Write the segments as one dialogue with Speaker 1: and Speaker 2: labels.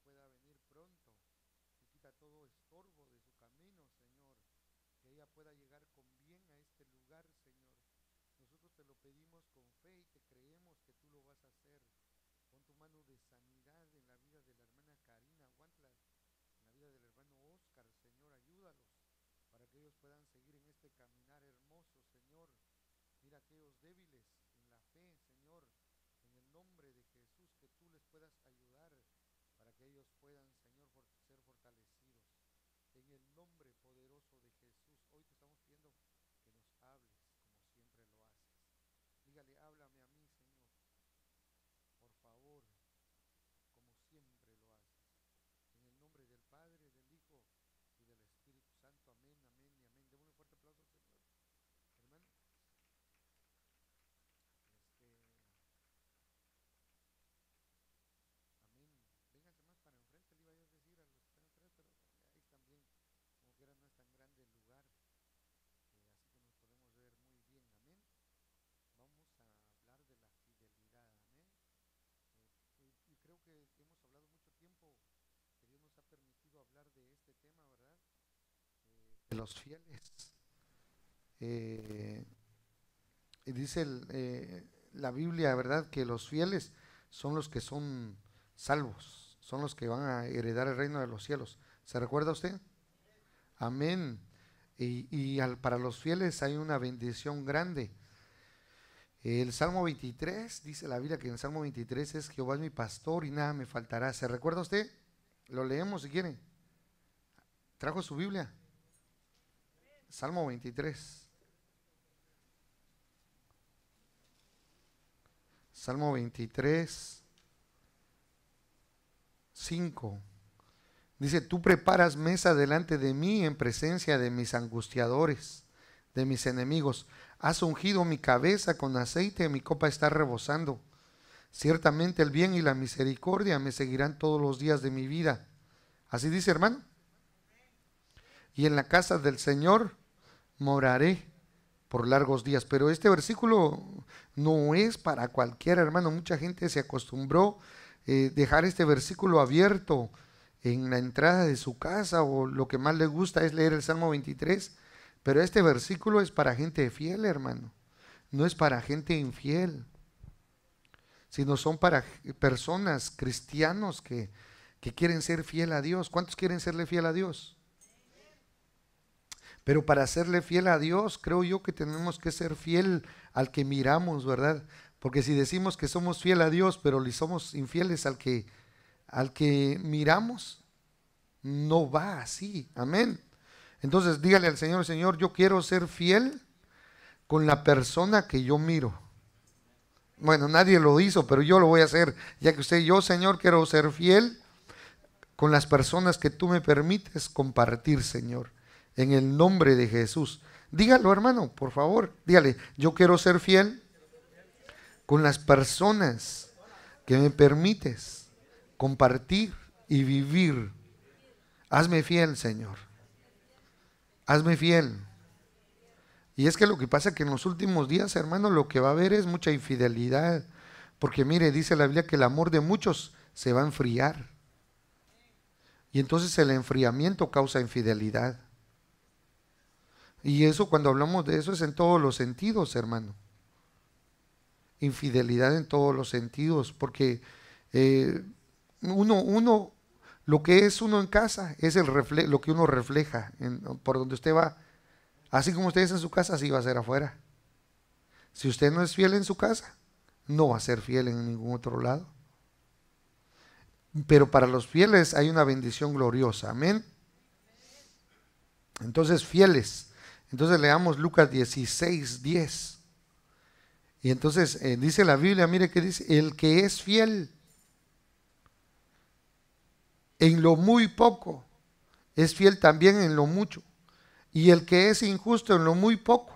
Speaker 1: pueda venir pronto y quita todo estorbo de su camino, Señor. Que ella pueda llegar con bien a este lugar, Señor. Nosotros te lo pedimos con fe y te creemos que tú lo vas a hacer. con tu mano de sanidad en la vida de la hermana Karina Guantla, en la vida del hermano Oscar, Señor. Ayúdalos para que ellos puedan seguir en este caminar hermoso, Señor. Mira aquellos débiles en la fe, Señor. En el nombre de Jesús, que tú les puedas ayudar puedan, Señor, ser fortalecidos. En el nombre poderoso de Jesús, hoy te estamos pidiendo que nos hables como siempre lo haces. Dígale, háblame los fieles. Eh, y dice eh, la Biblia, ¿verdad?, que los fieles son los que son salvos, son los que van a heredar el reino de los cielos. ¿Se recuerda usted? Amén. Y, para los fieles hay una bendición grande. El Salmo 23, dice la Biblia que en el Salmo 23 es Jehová es mi pastor y nada me faltará. ¿Se recuerda usted? Lo leemos si quiere. ¿Trajo su Biblia? Salmo 23. Salmo 23, 5. Dice, tú preparas mesa delante de mí en presencia de mis angustiadores, de mis enemigos. Has ungido mi cabeza con aceite, mi copa está rebosando. Ciertamente el bien y la misericordia me seguirán todos los días de mi vida. Así dice hermano. Y en la casa del Señor moraré por largos días. Pero este versículo no es para cualquiera, hermano. Mucha gente se acostumbró eh, dejar este versículo abierto en la entrada de su casa o lo que más le gusta es leer el Salmo 23. Pero este versículo es para gente fiel, hermano. No es para gente infiel, sino son para personas, cristianos que, que quieren ser fiel a Dios. ¿Cuántos quieren serle fiel a Dios? Pero para serle fiel a Dios, creo yo que tenemos que ser fiel al que miramos, ¿verdad? Porque si decimos que somos fiel a Dios, pero le somos infieles al que al que miramos, no va así. Amén. Entonces, dígale al Señor, Señor, yo quiero ser fiel con la persona que yo miro. Bueno, nadie lo hizo, pero yo lo voy a hacer, ya que usted, yo, Señor, quiero ser fiel con las personas que tú me permites compartir, Señor en el nombre de Jesús. Dígalo, hermano, por favor. Dígale, yo quiero ser fiel con las personas que me permites compartir y vivir. Hazme fiel, Señor. Hazme fiel. Y es que lo que pasa es que en los últimos días, hermano, lo que va a haber es mucha infidelidad. Porque mire, dice la Biblia que el amor de muchos se va a enfriar. Y entonces el enfriamiento causa infidelidad. Y eso cuando hablamos de eso es en todos los sentidos, hermano. Infidelidad en todos los sentidos, porque eh, uno, uno, lo que es uno en casa es el lo que uno refleja por donde usted va. Así como usted es en su casa, así va a ser afuera. Si usted no es fiel en su casa, no va a ser fiel en ningún otro lado. Pero para los fieles hay una bendición gloriosa. Amén. Entonces, fieles. Entonces leamos Lucas 16, 10. Y entonces eh, dice la Biblia, mire que dice, el que es fiel en lo muy poco, es fiel también en lo mucho. Y el que es injusto en lo muy poco,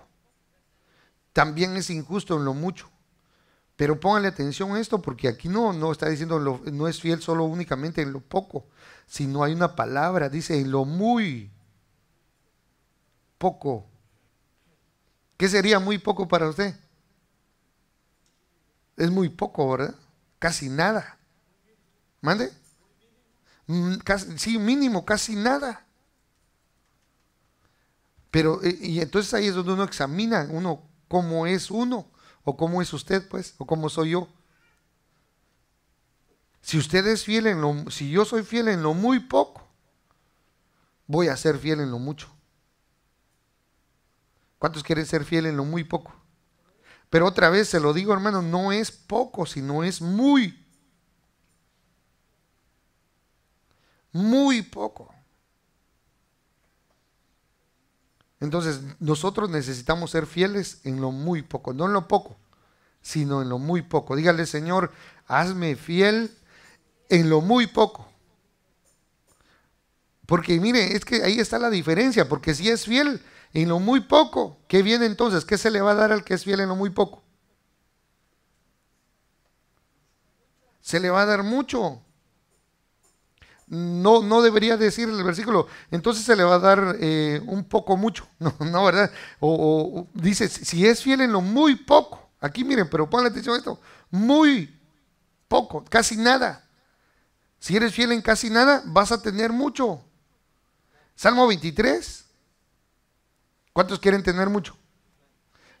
Speaker 1: también es injusto en lo mucho. Pero póngale atención a esto, porque aquí no, no está diciendo lo, no es fiel solo únicamente en lo poco, sino hay una palabra, dice en lo muy poco. ¿Qué sería muy poco para usted? Es muy poco, ¿verdad? Casi nada. ¿Mande? Mm, sí, mínimo, casi nada. Pero, eh, y entonces ahí es donde uno examina, uno, cómo es uno, o cómo es usted, pues, o cómo soy yo. Si usted es fiel en lo, si yo soy fiel en lo muy poco, voy a ser fiel en lo mucho. ¿Cuántos quieren ser fieles en lo muy poco? Pero otra vez se lo digo, hermano, no es poco, sino es muy. Muy poco. Entonces, nosotros necesitamos ser fieles en lo muy poco, no en lo poco, sino en lo muy poco. Dígale, Señor, hazme fiel en lo muy poco. Porque mire, es que ahí está la diferencia, porque si es fiel, en lo muy poco, ¿qué viene entonces? ¿Qué se le va a dar al que es fiel en lo muy poco? Se le va a dar mucho. No, no debería decir el versículo, entonces se le va a dar eh, un poco mucho, no, no ¿verdad? O, dice, si es fiel en lo muy poco, aquí miren, pero ponle atención a esto, muy poco, casi nada. Si eres fiel en casi nada, vas a tener mucho. Salmo 23, ¿Cuántos quieren tener mucho?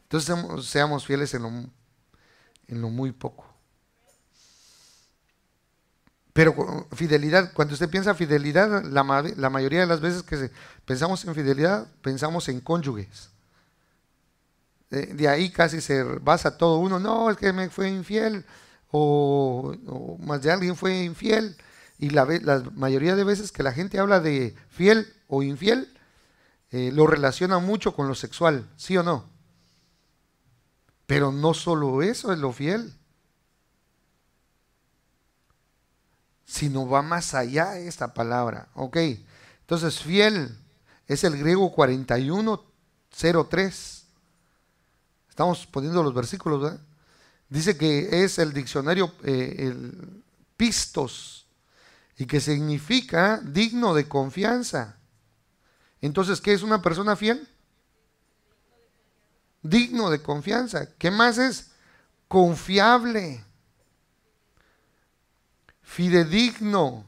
Speaker 1: Entonces seamos fieles en lo, en lo muy poco. Pero fidelidad, cuando usted piensa fidelidad, la, mayoría de las veces que pensamos en fidelidad, pensamos en cónyuges. Eh, de, ahí casi se basa todo uno, no, es que me fue infiel, o, más de alguien fue infiel. Y la mayoría de veces que la gente habla de fiel o infiel, eh, lo relaciona mucho con lo sexual, ¿sí o no? Pero no solo eso es lo fiel, sino va más allá esta palabra. Ok, entonces fiel es el griego 4103. Estamos poniendo los versículos, Dice que es el diccionario eh, el pistos y que significa digno de confianza entonces, ¿qué es una persona fiel? Digno de confianza. ¿Qué más es? Confiable. Fidedigno.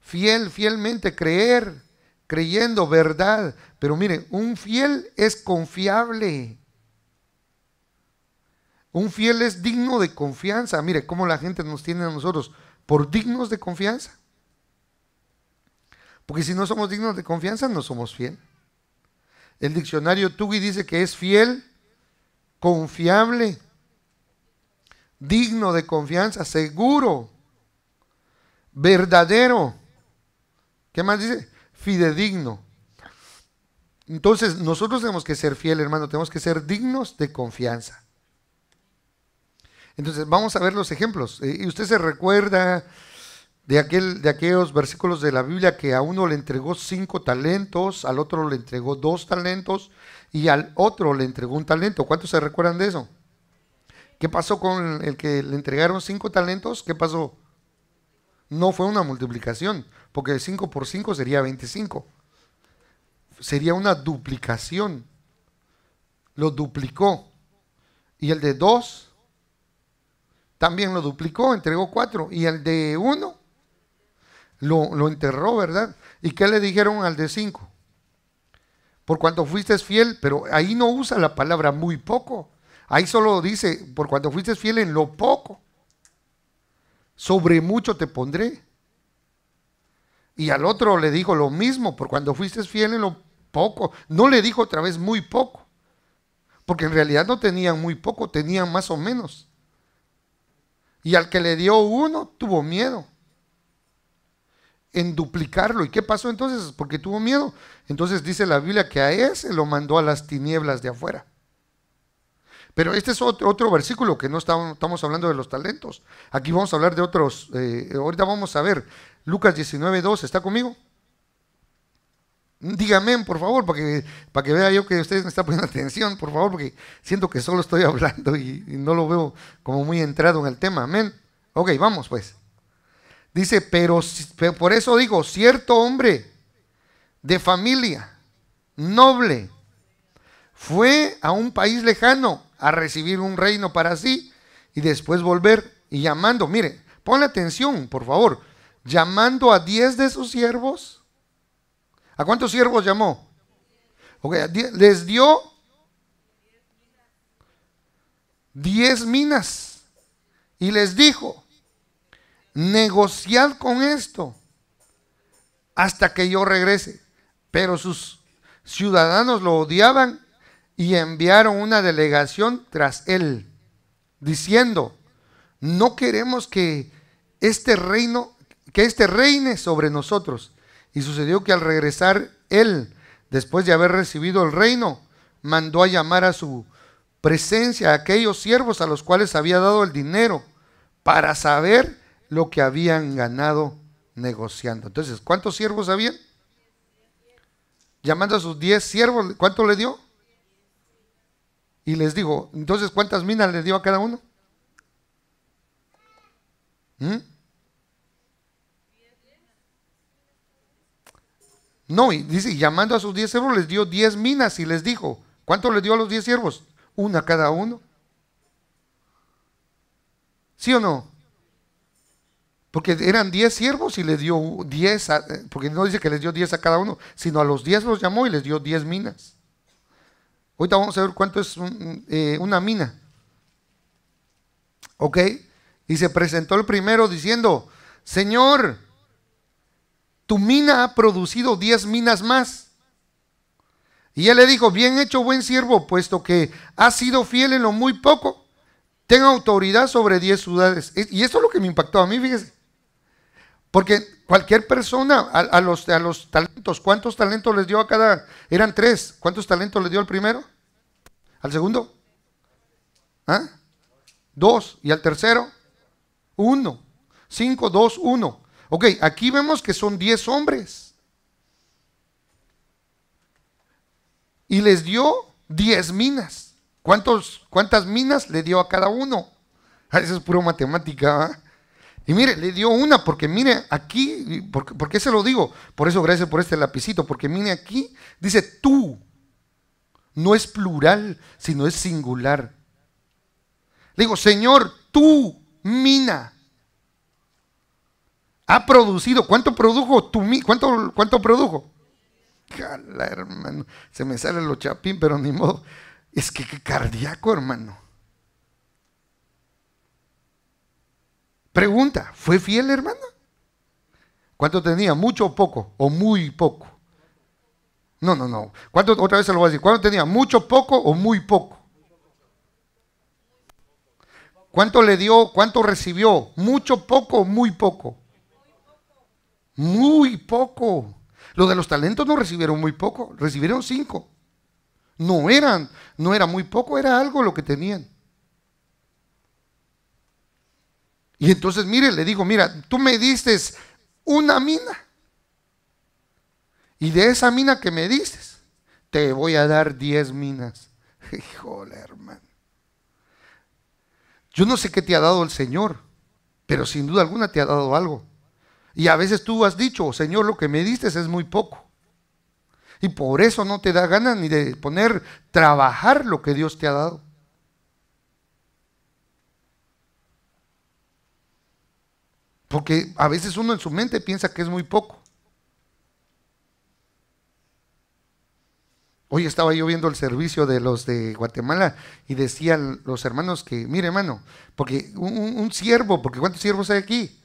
Speaker 1: Fiel, fielmente, creer, creyendo, verdad. Pero mire, un fiel es confiable. Un fiel es digno de confianza. Mire cómo la gente nos tiene a nosotros por dignos de confianza. Porque si no somos dignos de confianza, no somos fiel. El diccionario Tugui dice que es fiel, confiable, digno de confianza, seguro, verdadero. ¿Qué más dice? Fidedigno. Entonces, nosotros tenemos que ser fiel, hermano, tenemos que ser dignos de confianza. Entonces, vamos a ver los ejemplos. Eh, y usted se recuerda de, aquel, de aquellos versículos de la Biblia que a uno le entregó cinco talentos, al otro le entregó dos talentos y al otro le entregó un talento. ¿Cuántos se recuerdan de eso? ¿Qué pasó con el que le entregaron cinco talentos? ¿Qué pasó? No fue una multiplicación, porque 5 por 5 sería 25. Sería una duplicación. Lo duplicó. Y el de dos también lo duplicó, entregó cuatro. Y el de uno lo, enterró, ¿verdad? ¿Y qué le dijeron al de cinco? Por cuanto fuiste fiel, pero ahí no usa la palabra muy poco. Ahí solo dice, por cuanto fuiste fiel en lo poco, sobre mucho te pondré. Y al otro le dijo lo mismo, por cuando fuiste fiel en lo poco. No le dijo otra vez muy poco, porque en realidad no tenían muy poco, tenían más o menos. Y al que le dio uno, tuvo miedo en duplicarlo. ¿Y qué pasó entonces? Porque tuvo miedo. Entonces dice la Biblia que a ese lo mandó a las tinieblas de afuera. Pero este es otro, versículo que no estamos, estamos, hablando de los talentos. Aquí vamos a hablar de otros. Eh, ahorita vamos a ver. Lucas 19, 2, ¿está conmigo? Dígame, por favor, para que, para que vea yo que ustedes me están poniendo atención, por favor, porque siento que solo estoy hablando y, y no lo veo como muy entrado en el tema. Amén. Ok, vamos pues. Dice, pero, por eso digo, cierto hombre de familia, noble, fue a un país lejano a recibir un reino para sí y después volver y llamando, mire, ponle atención, por favor, llamando a diez de sus siervos. ¿A cuántos siervos llamó? les dio diez minas y les dijo, negociad con esto hasta que yo regrese. Pero sus ciudadanos lo odiaban y enviaron una delegación tras él, diciendo, no queremos que este reino, que este reine sobre nosotros. Y sucedió que al regresar él, después de haber recibido el reino, mandó a llamar a su presencia a aquellos siervos a los cuales había dado el dinero para saber lo que habían ganado negociando. Entonces, ¿cuántos siervos habían? Llamando a sus diez siervos, ¿cuánto le dio? Y les dijo, entonces, ¿cuántas minas le dio a cada uno? ¿Mm? No, y dice, llamando a sus diez siervos les dio diez minas y les dijo, ¿cuánto le dio a los diez siervos? Una cada uno. ¿Sí o no? Porque eran 10 siervos y le dio 10, eh, porque no dice que les dio 10 a cada uno, sino a los 10 los llamó y les dio 10 minas. Ahorita vamos a ver cuánto es eh, una mina. ¿Ok? Y se presentó el primero diciendo, Señor, tu mina ha producido 10 minas más. Y él le dijo, bien hecho, buen siervo, puesto que has sido fiel en lo muy poco, ten autoridad sobre 10 ciudades. Y eso es lo que me impactó a mí, fíjese. Porque cualquier persona, a, los, a los talentos, ¿cuántos talentos les dio a cada? Eran tres. ¿Cuántos talentos les dio al primero? ¿Al segundo? ¿Ah? Dos. ¿Y al tercero? Uno. Cinco, dos, uno. Ok, aquí vemos que son diez hombres. Y les dio diez minas. ¿Cuántos, ¿Cuántas minas le dio a cada uno? Ah, eso es puro matemática. ¿ah? Y mire, le dio una, porque mire aquí, ¿por, qué se lo digo? Por eso gracias por este lapicito, porque mire aquí, dice tú. No es plural, sino es singular. Le digo, Señor, tú, mina, ha producido, ¿cuánto produjo tu ¿Cuánto, cuánto produjo? hermano, se me sale los chapín, pero ni modo. Es que, qué cardíaco, hermano. Pregunta, ¿fue fiel hermana? ¿Cuánto tenía? ¿Mucho o poco? ¿O muy poco? No, no, no. ¿Cuánto, otra vez se lo voy a decir. ¿Cuánto tenía? ¿Mucho, poco o muy poco? ¿Cuánto le dio? ¿Cuánto recibió? ¿Mucho, poco o muy poco? Muy poco. Los de los talentos no recibieron muy poco, recibieron cinco. No eran, no era muy poco, era algo lo que tenían. Y entonces, mire, le digo, mira, tú me diste una mina. Y de esa mina que me diste, te voy a dar 10 minas. Híjole, hermano. Yo no sé qué te ha dado el Señor, pero sin duda alguna te ha dado algo. Y a veces tú has dicho, Señor, lo que me diste es muy poco. Y por eso no te da ganas ni de poner trabajar lo que Dios te ha dado. Porque a veces uno en su mente piensa que es muy poco. Hoy estaba yo viendo el servicio de los de Guatemala y decían los hermanos que, mire hermano, porque un, siervo, porque ¿cuántos siervos hay aquí?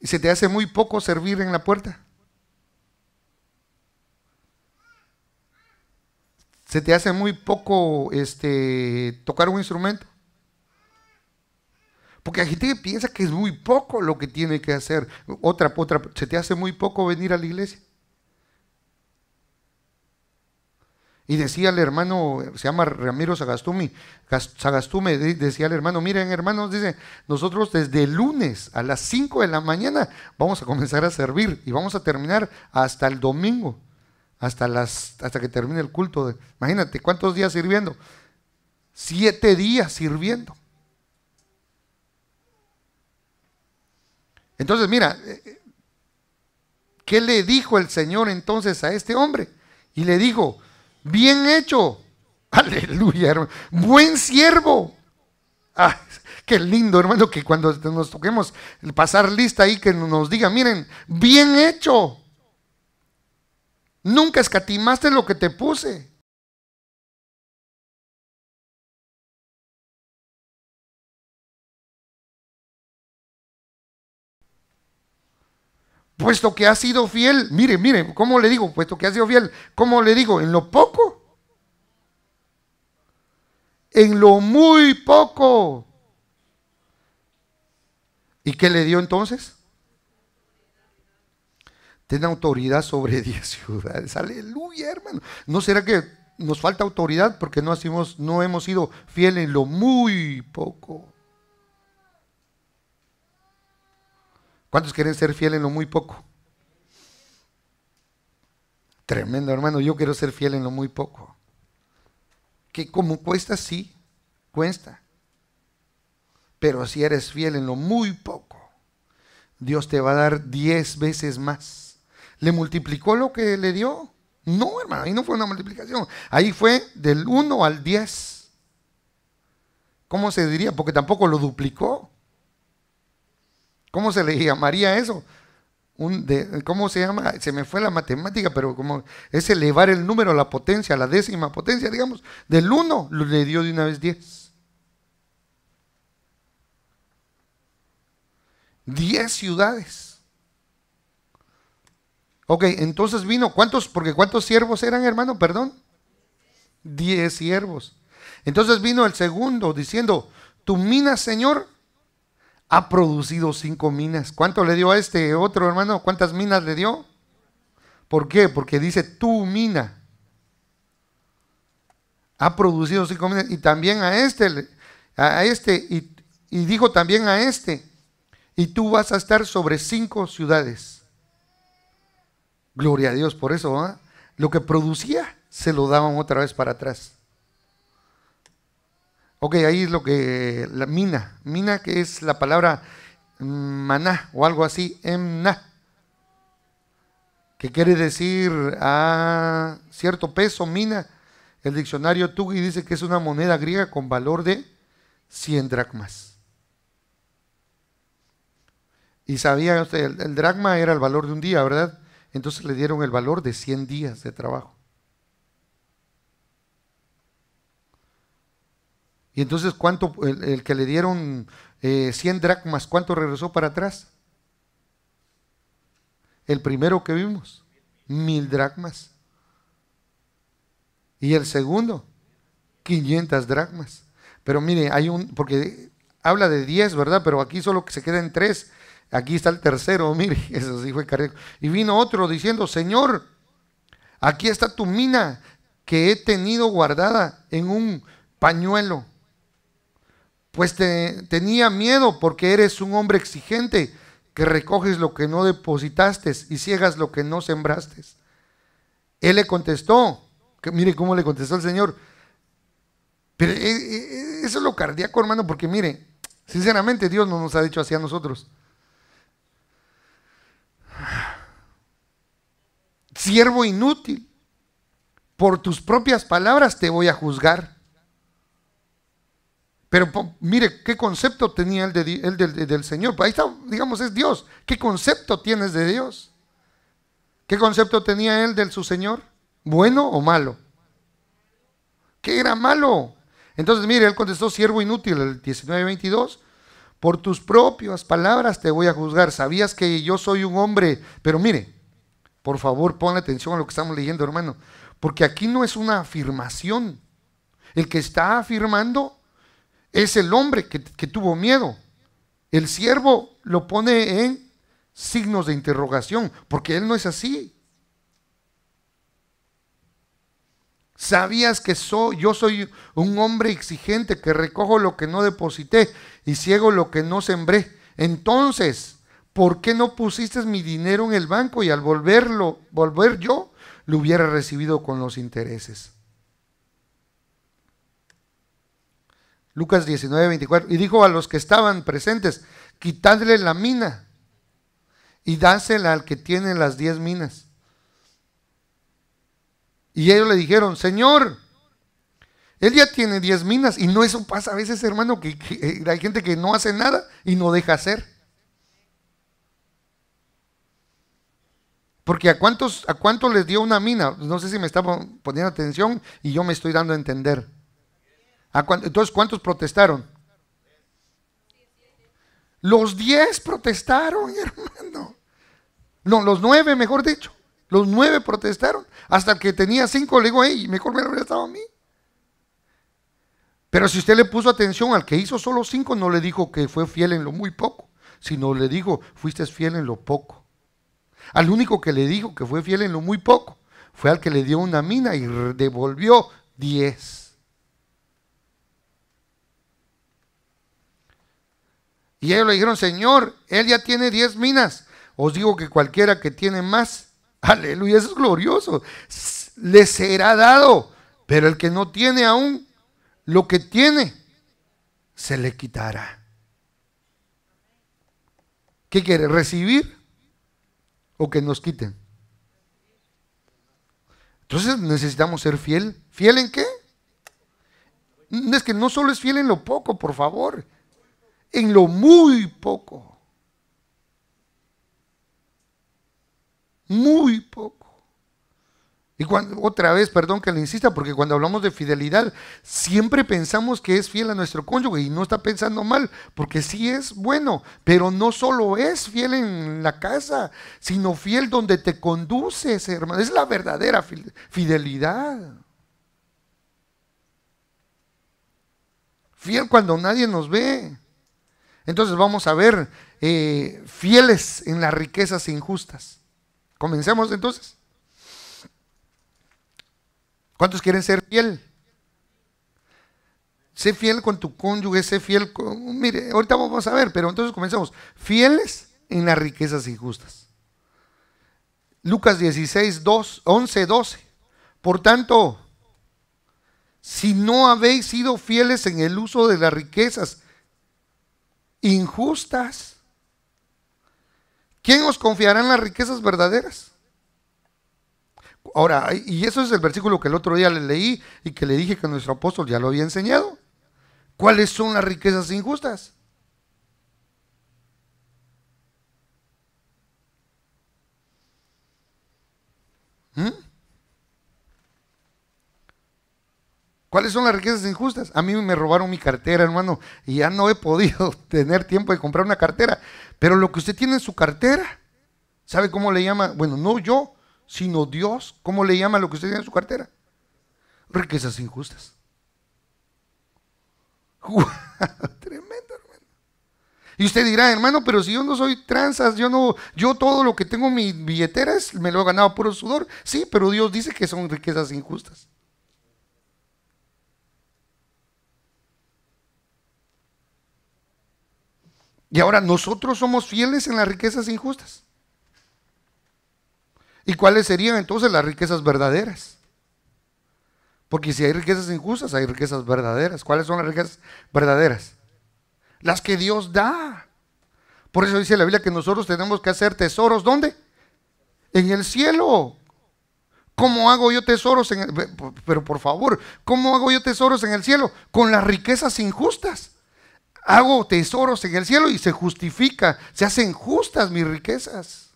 Speaker 1: Y se te hace muy poco servir en la puerta. Se te hace muy poco este, tocar un instrumento. Porque hay gente que piensa que es muy poco lo que tiene que hacer. Otra, otra, ¿se te hace muy poco venir a la iglesia? Y decía el hermano, se llama Ramiro Sagastumi, Sagastume, decía el hermano, miren hermanos, dice, nosotros desde el lunes a las 5 de la mañana vamos a comenzar a servir y vamos a terminar hasta el domingo, hasta, las, hasta que termine el culto. imagínate, ¿cuántos días sirviendo? Siete días sirviendo. Entonces, mira, eh, eh, ¿qué le dijo el Señor entonces a este hombre? Y le dijo, bien hecho, aleluya, hermano, buen siervo. Ah, qué lindo, hermano, que cuando nos toquemos el pasar lista ahí, que nos diga, miren, bien hecho. Nunca escatimaste lo que te puse. puesto que ha sido fiel, mire, mire, ¿cómo le digo? Puesto que ha sido fiel, ¿cómo le digo? En lo poco, en lo muy poco. ¿Y qué le dio entonces? Tiene autoridad sobre diez ciudades. Aleluya, hermano. ¿No será que nos falta autoridad porque no, hacemos, no hemos sido fieles en lo muy poco? ¿Cuántos quieren ser fiel en lo muy poco? Tremendo, hermano. Yo quiero ser fiel en lo muy poco. Que como cuesta, sí, cuesta. Pero si eres fiel en lo muy poco, Dios te va a dar diez veces más. ¿Le multiplicó lo que le dio? No, hermano, ahí no fue una multiplicación. Ahí fue del 1 al 10. ¿Cómo se diría? Porque tampoco lo duplicó. ¿Cómo se le llamaría eso? ¿Cómo se llama? Se me fue la matemática, pero como es elevar el número, la potencia, la décima potencia, digamos, del 1 le dio de una vez 10. 10 ciudades. Ok, entonces vino, ¿cuántos? Porque ¿cuántos siervos eran, hermano? Perdón. Diez siervos. Entonces vino el segundo diciendo, tu mina, Señor, ha producido cinco minas. ¿Cuánto le dio a este otro hermano? ¿Cuántas minas le dio? ¿Por qué? Porque dice tu mina. Ha producido cinco minas. Y también a este, a este, y, dijo también a este, y tú vas a estar sobre cinco ciudades. Gloria a Dios por eso. ¿ah? Lo que producía se lo daban otra vez para atrás. Ok, ahí es lo que, la mina, mina que es la palabra mm, maná o algo así, emna, que quiere decir a cierto peso, mina. El diccionario Tugui dice que es una moneda griega con valor de 100 dracmas. Y sabía usted, el, el dracma era el valor de un día, ¿verdad? Entonces le dieron el valor de 100 días de trabajo. Y entonces, ¿cuánto, el, que le dieron 100 eh, dracmas, cuánto regresó para atrás? El primero que vimos, mil dracmas. Y el segundo, 500 dracmas. Pero mire, hay un, porque habla de 10, ¿verdad? Pero aquí solo que se quedan tres. Aquí está el tercero, mire, eso sí fue cariño. Y vino otro diciendo, Señor, aquí está tu mina que he tenido guardada en un pañuelo pues te, tenía miedo porque eres un hombre exigente que recoges lo que no depositaste y ciegas lo que no sembraste. Él le contestó, mire cómo le contestó el Señor. Pero eh, eh, eso es lo cardíaco, hermano, porque mire, sinceramente Dios no nos ha dicho así a nosotros. Siervo inútil, por tus propias palabras te voy a juzgar. Pero mire, ¿qué concepto tenía él, del, Señor? Pues ahí está, digamos, es Dios. ¿Qué concepto tienes de Dios? ¿Qué concepto tenía él de su Señor? ¿Bueno o malo? ¿Qué era malo? Entonces, mire, él contestó, siervo inútil, el 19-22, por tus propias palabras te voy a juzgar. Sabías que yo soy un hombre, pero mire, por favor, pon atención a lo que estamos leyendo, hermano, porque aquí no es una afirmación. El que está afirmando es el hombre que, tuvo miedo. El siervo lo pone en signos de interrogación, porque él no es así. ¿Sabías que soy, yo soy un hombre exigente que recojo lo que no deposité y ciego lo que no sembré? Entonces, ¿por qué no pusiste mi dinero en el banco y al volverlo, volver yo, lo hubiera recibido con los intereses? Lucas 19, 24. Y dijo a los que estaban presentes, quitadle la mina y dásela al que tiene las diez minas. Y ellos le dijeron, Señor, él ya tiene diez minas. Y no eso pasa a veces, hermano, que, eh, hay gente que no hace nada y no deja hacer. Porque a cuántos, a cuántos les dio una mina, no sé si me está poniendo atención y yo me estoy dando a entender. Entonces, ¿cuántos protestaron? Los diez protestaron, hermano. No, los nueve, mejor dicho. Los nueve protestaron. Hasta que tenía cinco, le digo, mejor me regresaba a mí. Pero si usted le puso atención al que hizo solo cinco, no le dijo que fue fiel en lo muy poco, sino le dijo, fuiste fiel en lo poco. Al único que le dijo que fue fiel en lo muy poco fue al que le dio una mina y devolvió diez. Y ellos le dijeron, Señor, él ya tiene diez minas. Os digo que cualquiera que tiene más, aleluya, eso es glorioso, le será dado. Pero el que no tiene aún lo que tiene, se le quitará. ¿Qué quiere? ¿Recibir o que nos quiten? Entonces necesitamos ser fiel. ¿Fiel en qué? Es que no solo es fiel en lo poco, por favor en lo muy poco. Muy poco. Y cuando, otra vez, perdón que le insista, porque cuando hablamos de fidelidad, siempre pensamos que es fiel a nuestro cónyuge y no está pensando mal, porque sí es bueno, pero no solo es fiel en la casa, sino fiel donde te conduces, hermano. Es la verdadera fidelidad. Fiel cuando nadie nos ve. Entonces vamos a ver eh, fieles en las riquezas injustas. Comencemos entonces. ¿Cuántos quieren ser fiel? Sé fiel con tu cónyuge, sé fiel con... Mire, ahorita vamos a ver, pero entonces comenzamos. Fieles en las riquezas injustas. Lucas 16, 11, 12. Por tanto, si no habéis sido fieles en el uso de las riquezas, injustas. ¿Quién os confiará en las riquezas verdaderas? Ahora, y eso es el versículo que el otro día le leí y que le dije que nuestro apóstol ya lo había enseñado. ¿Cuáles son las riquezas injustas? ¿Mm? ¿Cuáles son las riquezas injustas? A mí me robaron mi cartera, hermano, y ya no he podido tener tiempo de comprar una cartera. Pero lo que usted tiene en su cartera, ¿sabe cómo le llama? Bueno, no yo, sino Dios, ¿cómo le llama lo que usted tiene en su cartera? Riquezas injustas. Tremendo, hermano. Y usted dirá, hermano, pero si yo no soy tranzas, yo no, yo todo lo que tengo en mi billetera es, me lo he ganado puro sudor. Sí, pero Dios dice que son riquezas injustas. Y ahora nosotros somos fieles en las riquezas injustas. ¿Y cuáles serían entonces las riquezas verdaderas? Porque si hay riquezas injustas, hay riquezas verdaderas. ¿Cuáles son las riquezas verdaderas? Las que Dios da. Por eso dice la Biblia que nosotros tenemos que hacer tesoros. ¿Dónde? En el cielo. ¿Cómo hago yo tesoros en el... Pero por favor, ¿cómo hago yo tesoros en el cielo? Con las riquezas injustas hago tesoros en el cielo y se justifica, se hacen justas mis riquezas.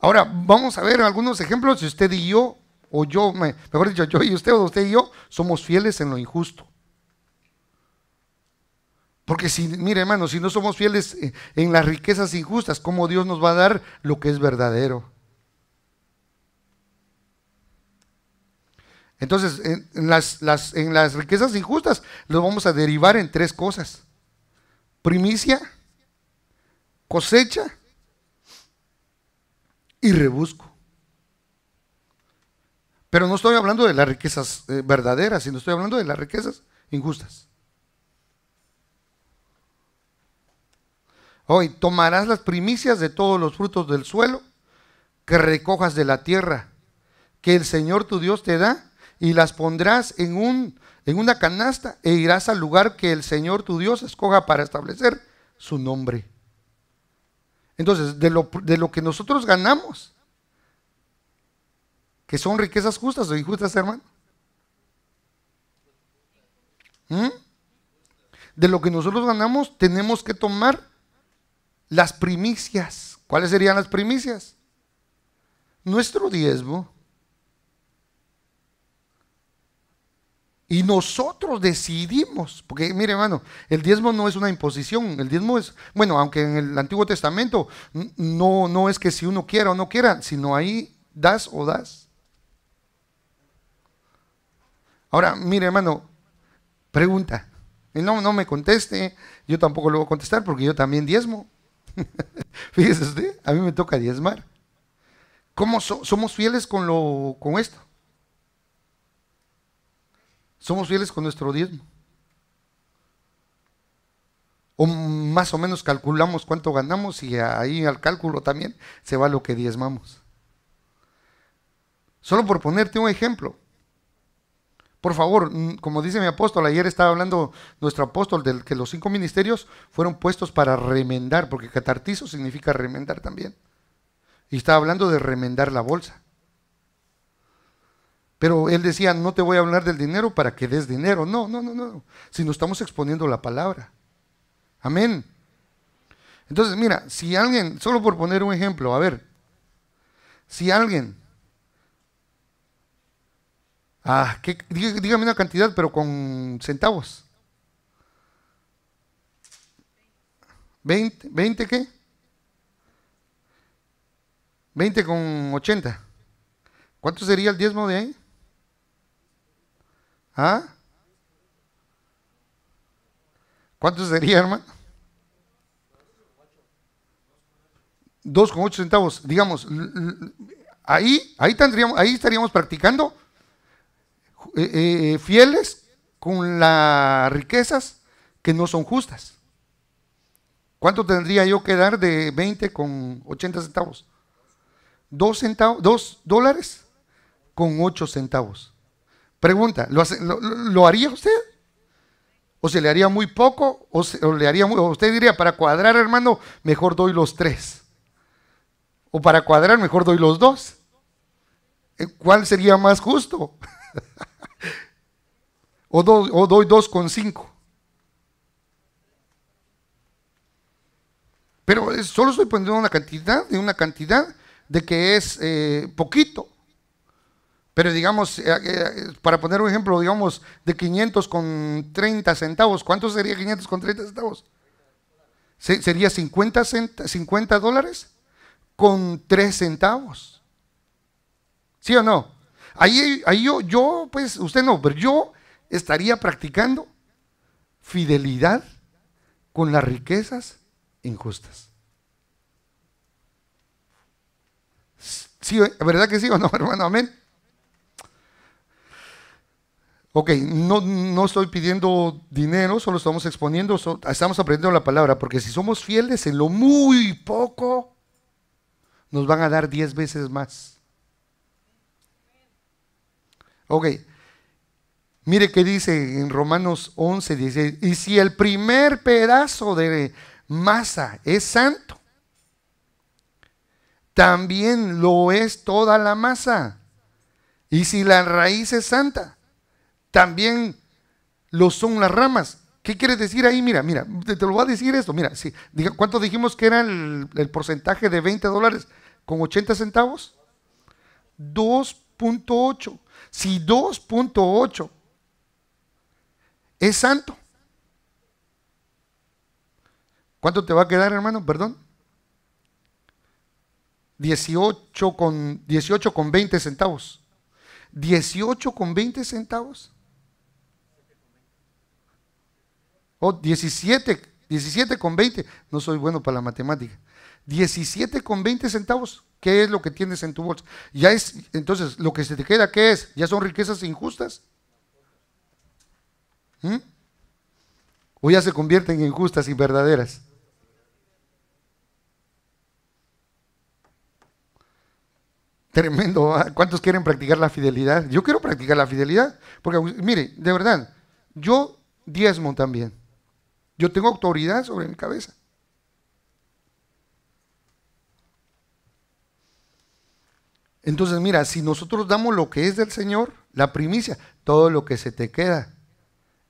Speaker 1: Ahora, vamos a ver algunos ejemplos si usted y yo, o yo, mejor dicho, yo y usted, o usted y yo, somos fieles en lo injusto. Porque si, mire hermano, si no somos fieles eh, en las riquezas injustas, ¿cómo Dios nos va a dar lo que es verdadero? Entonces, en, las, riquezas injustas lo vamos a derivar en tres cosas. Primicia, cosecha y rebusco. Pero no estoy hablando de las riquezas eh, verdaderas, sino estoy hablando de las riquezas injustas. Hoy tomarás las primicias de todos los frutos del suelo que recojas de la tierra, que el Señor tu Dios te da y las pondrás en, un, en una canasta e irás al lugar que el Señor tu Dios escoja para establecer su nombre. Entonces, de lo, de lo que nosotros ganamos, que son riquezas justas o injustas, hermano. ¿Mm? De lo que nosotros ganamos, tenemos que tomar las primicias. ¿Cuáles serían las primicias? Nuestro diezmo Y nosotros decidimos, porque mire hermano, el diezmo no es una imposición, el diezmo es, bueno, aunque en el Antiguo Testamento no, no es que si uno quiera o no quiera, sino ahí das o das. Ahora, mire hermano, pregunta, y no, no me conteste, yo tampoco lo voy a contestar porque yo también diezmo. Fíjese usted, a mí me toca diezmar. ¿Cómo somos fieles con, lo, con esto? Somos fieles con nuestro diezmo. O más o menos calculamos cuánto ganamos y ahí al cálculo también se va lo que diezmamos. Solo por ponerte un ejemplo. Por favor, como dice mi apóstol, ayer estaba hablando nuestro apóstol del que los cinco ministerios fueron puestos para remendar, porque catartizo significa remendar también. Y estaba hablando de remendar la bolsa. Pero él decía, no te voy a hablar del dinero para que des dinero. No, no, no, no. Si no estamos exponiendo la palabra. Amén. Entonces, mira, si alguien, solo por poner un ejemplo, a ver, si alguien, ah, dígame una cantidad, pero con centavos. ¿20, 20 qué? 20 con 80. ¿Cuánto sería el diezmo de ahí? ¿Ah? ¿Cuánto sería, hermano? con ocho centavos, digamos, ahí, ahí, tendríamos, ahí estaríamos practicando eh, eh, fieles con las riquezas que no son justas. ¿Cuánto tendría yo que dar de 20 con 80 centavos? Dos centavos, 2 dólares con ocho centavos. Pregunta, ¿lo, haría usted? ¿O se le haría muy poco? O, le haría usted diría, para cuadrar, hermano, mejor doy los tres? ¿O para cuadrar, mejor doy los dos? Eh, ¿Cuál sería más justo? o, doy dos con cinco? Pero eh, solo estoy poniendo una cantidad de una cantidad de que es eh, poquito. Pero digamos, eh, eh, eh, para poner un ejemplo, digamos, de 500 con 30 centavos, ¿cuánto sería 500 con 30 centavos? Sería 50, dólares con 3 centavos. ¿Sí o no? Ahí, yo, pues, usted no, pero yo estaría practicando fidelidad con las riquezas injustas. ¿Sí, ¿Verdad que sí o no, hermano? Amén. Ok, no, estoy pidiendo dinero, solo estamos exponiendo, estamos aprendiendo la palabra, porque si somos fieles en lo muy poco, nos van a dar diez veces más. Ok, mire qué dice en Romanos 11, dice, y si el primer pedazo de masa es santo, también lo es toda la masa. Y si la raíz es santa, también lo son las ramas. ¿Qué quieres decir ahí? Mira, mira, te, lo voy a decir esto. Mira, sí. ¿cuánto dijimos que era el, el porcentaje de 20 dólares con 80 centavos? 2.8. Si 2.8 es santo, ¿cuánto te va a quedar, hermano? Perdón. 18 con, 18 con 20 centavos. 18 con 20 centavos. 17, 17 con 20. No soy bueno para la matemática. 17 con 20 centavos. ¿Qué es lo que tienes en tu bolsa? Ya es, entonces, lo que se te queda, ¿qué es? ¿Ya son riquezas injustas? ¿Mm? ¿O ya se convierten en injustas y verdaderas? Tremendo. ¿ah? ¿Cuántos quieren practicar la fidelidad? Yo quiero practicar la fidelidad. Porque, mire, de verdad, yo diezmo también. Yo tengo autoridad sobre mi cabeza. Entonces, mira, si nosotros damos lo que es del Señor, la primicia, todo lo que se te queda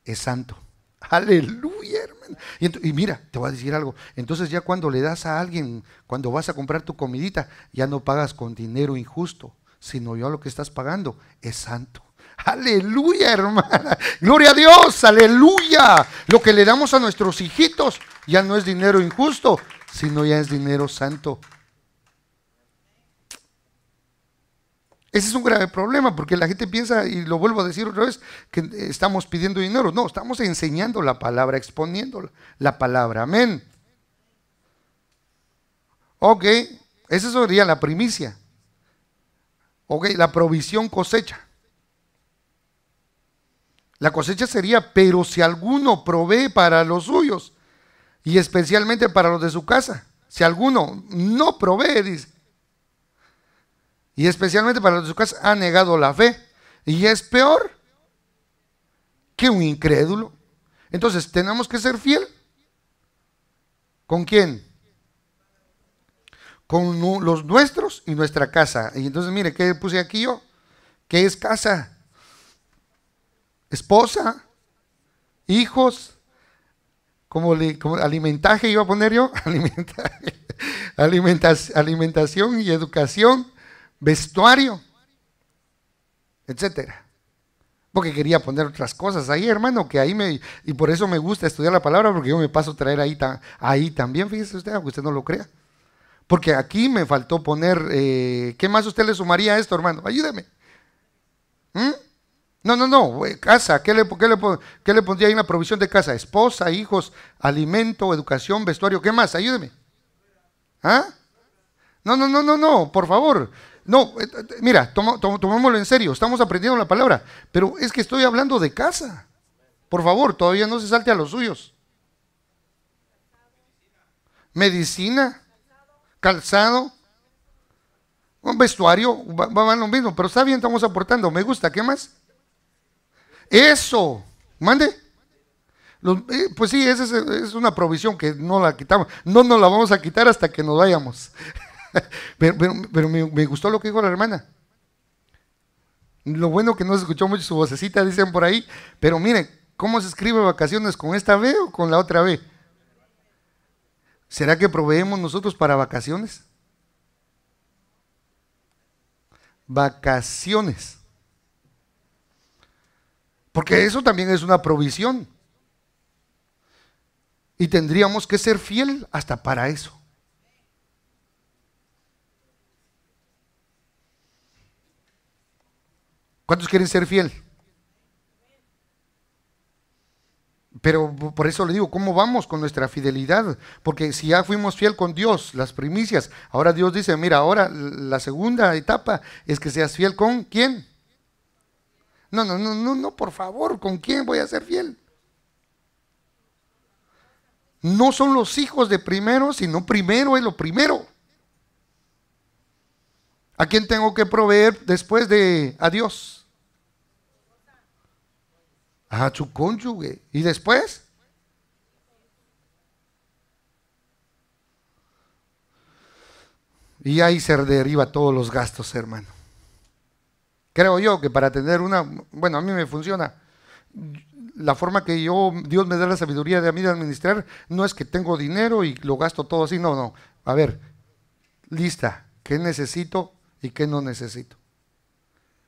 Speaker 1: es santo. Aleluya, hermano. Y, mira, te voy a decir algo. Entonces ya cuando le das a alguien, cuando vas a comprar tu comidita, ya no pagas con dinero injusto, sino ya lo que estás pagando es santo. Aleluya, hermana. Gloria a Dios, aleluya. Lo que le damos a nuestros hijitos ya no es dinero injusto, sino ya es dinero santo. Ese es un grave problema porque la gente piensa, y lo vuelvo a decir otra vez, que estamos pidiendo dinero. No, estamos enseñando la palabra, exponiendo la palabra. Amén. Ok, esa sería la primicia. Ok, la provisión cosecha. La cosecha sería, pero si alguno provee para los suyos, y especialmente para los de su casa, si alguno no provee, dice, y especialmente para los de su casa, ha negado la fe, y es peor que un incrédulo. Entonces, tenemos que ser fiel. ¿Con quién? Con los nuestros y nuestra casa. Y entonces, mire, ¿qué puse aquí yo? ¿Qué es casa? esposa, hijos, como, alimentaje iba a poner yo, alimentación, alimentación y educación, vestuario, etcétera. Porque quería poner otras cosas ahí, hermano, que ahí me, y por eso me gusta estudiar la palabra, porque yo me paso a traer ahí, ahí también, fíjese usted, aunque usted no lo crea. Porque aquí me faltó poner, eh, ¿qué más usted le sumaría a esto, hermano? Ayúdame. ¿Mm? No, no, no, eh, casa, ¿qué le, qué le, le pondría ahí una provisión de casa? Esposa, hijos, alimento, educación, vestuario, ¿qué más? Ayúdeme. ¿Ah? No, no, no, no, no, por favor. No, eh, eh, mira, tomémoslo en serio, estamos aprendiendo la palabra, pero es que estoy hablando de casa. Por favor, todavía no se salte a los suyos. Medicina, calzado, un vestuario, va, va, lo mismo, pero está bien, estamos aportando, me gusta, ¿qué más? Eso, mande. Eh, pues sí, esa es, una provisión que no la quitamos. No nos la vamos a quitar hasta que nos vayamos. pero, me, me, gustó lo que dijo la hermana. Lo bueno que no se escuchó mucho su vocecita, dicen por ahí. Pero miren, ¿cómo se escribe vacaciones? ¿Con esta B o con la otra B? ¿Será que proveemos nosotros para vacaciones? Vacaciones. Porque eso también es una provisión. Y tendríamos que ser fiel hasta para eso. ¿Cuántos quieren ser fiel? Pero por eso le digo, ¿cómo vamos con nuestra fidelidad? Porque si ya fuimos fiel con Dios, las primicias, ahora Dios dice, mira, ahora la segunda etapa es que seas fiel con quién? No, no, no, no, no, por favor, ¿con quién voy a ser fiel? No son los hijos de primero, sino primero es lo primero. ¿A quién tengo que proveer después de a Dios? A su cónyuge. ¿Y después? Y ahí se deriva todos los gastos, hermano creo yo que para tener una, bueno, a mí me funciona. La forma que yo, Dios me da la sabiduría de a mí de administrar, no es que tengo dinero y lo gasto todo así, no, no. A ver, lista, ¿qué necesito y qué no necesito?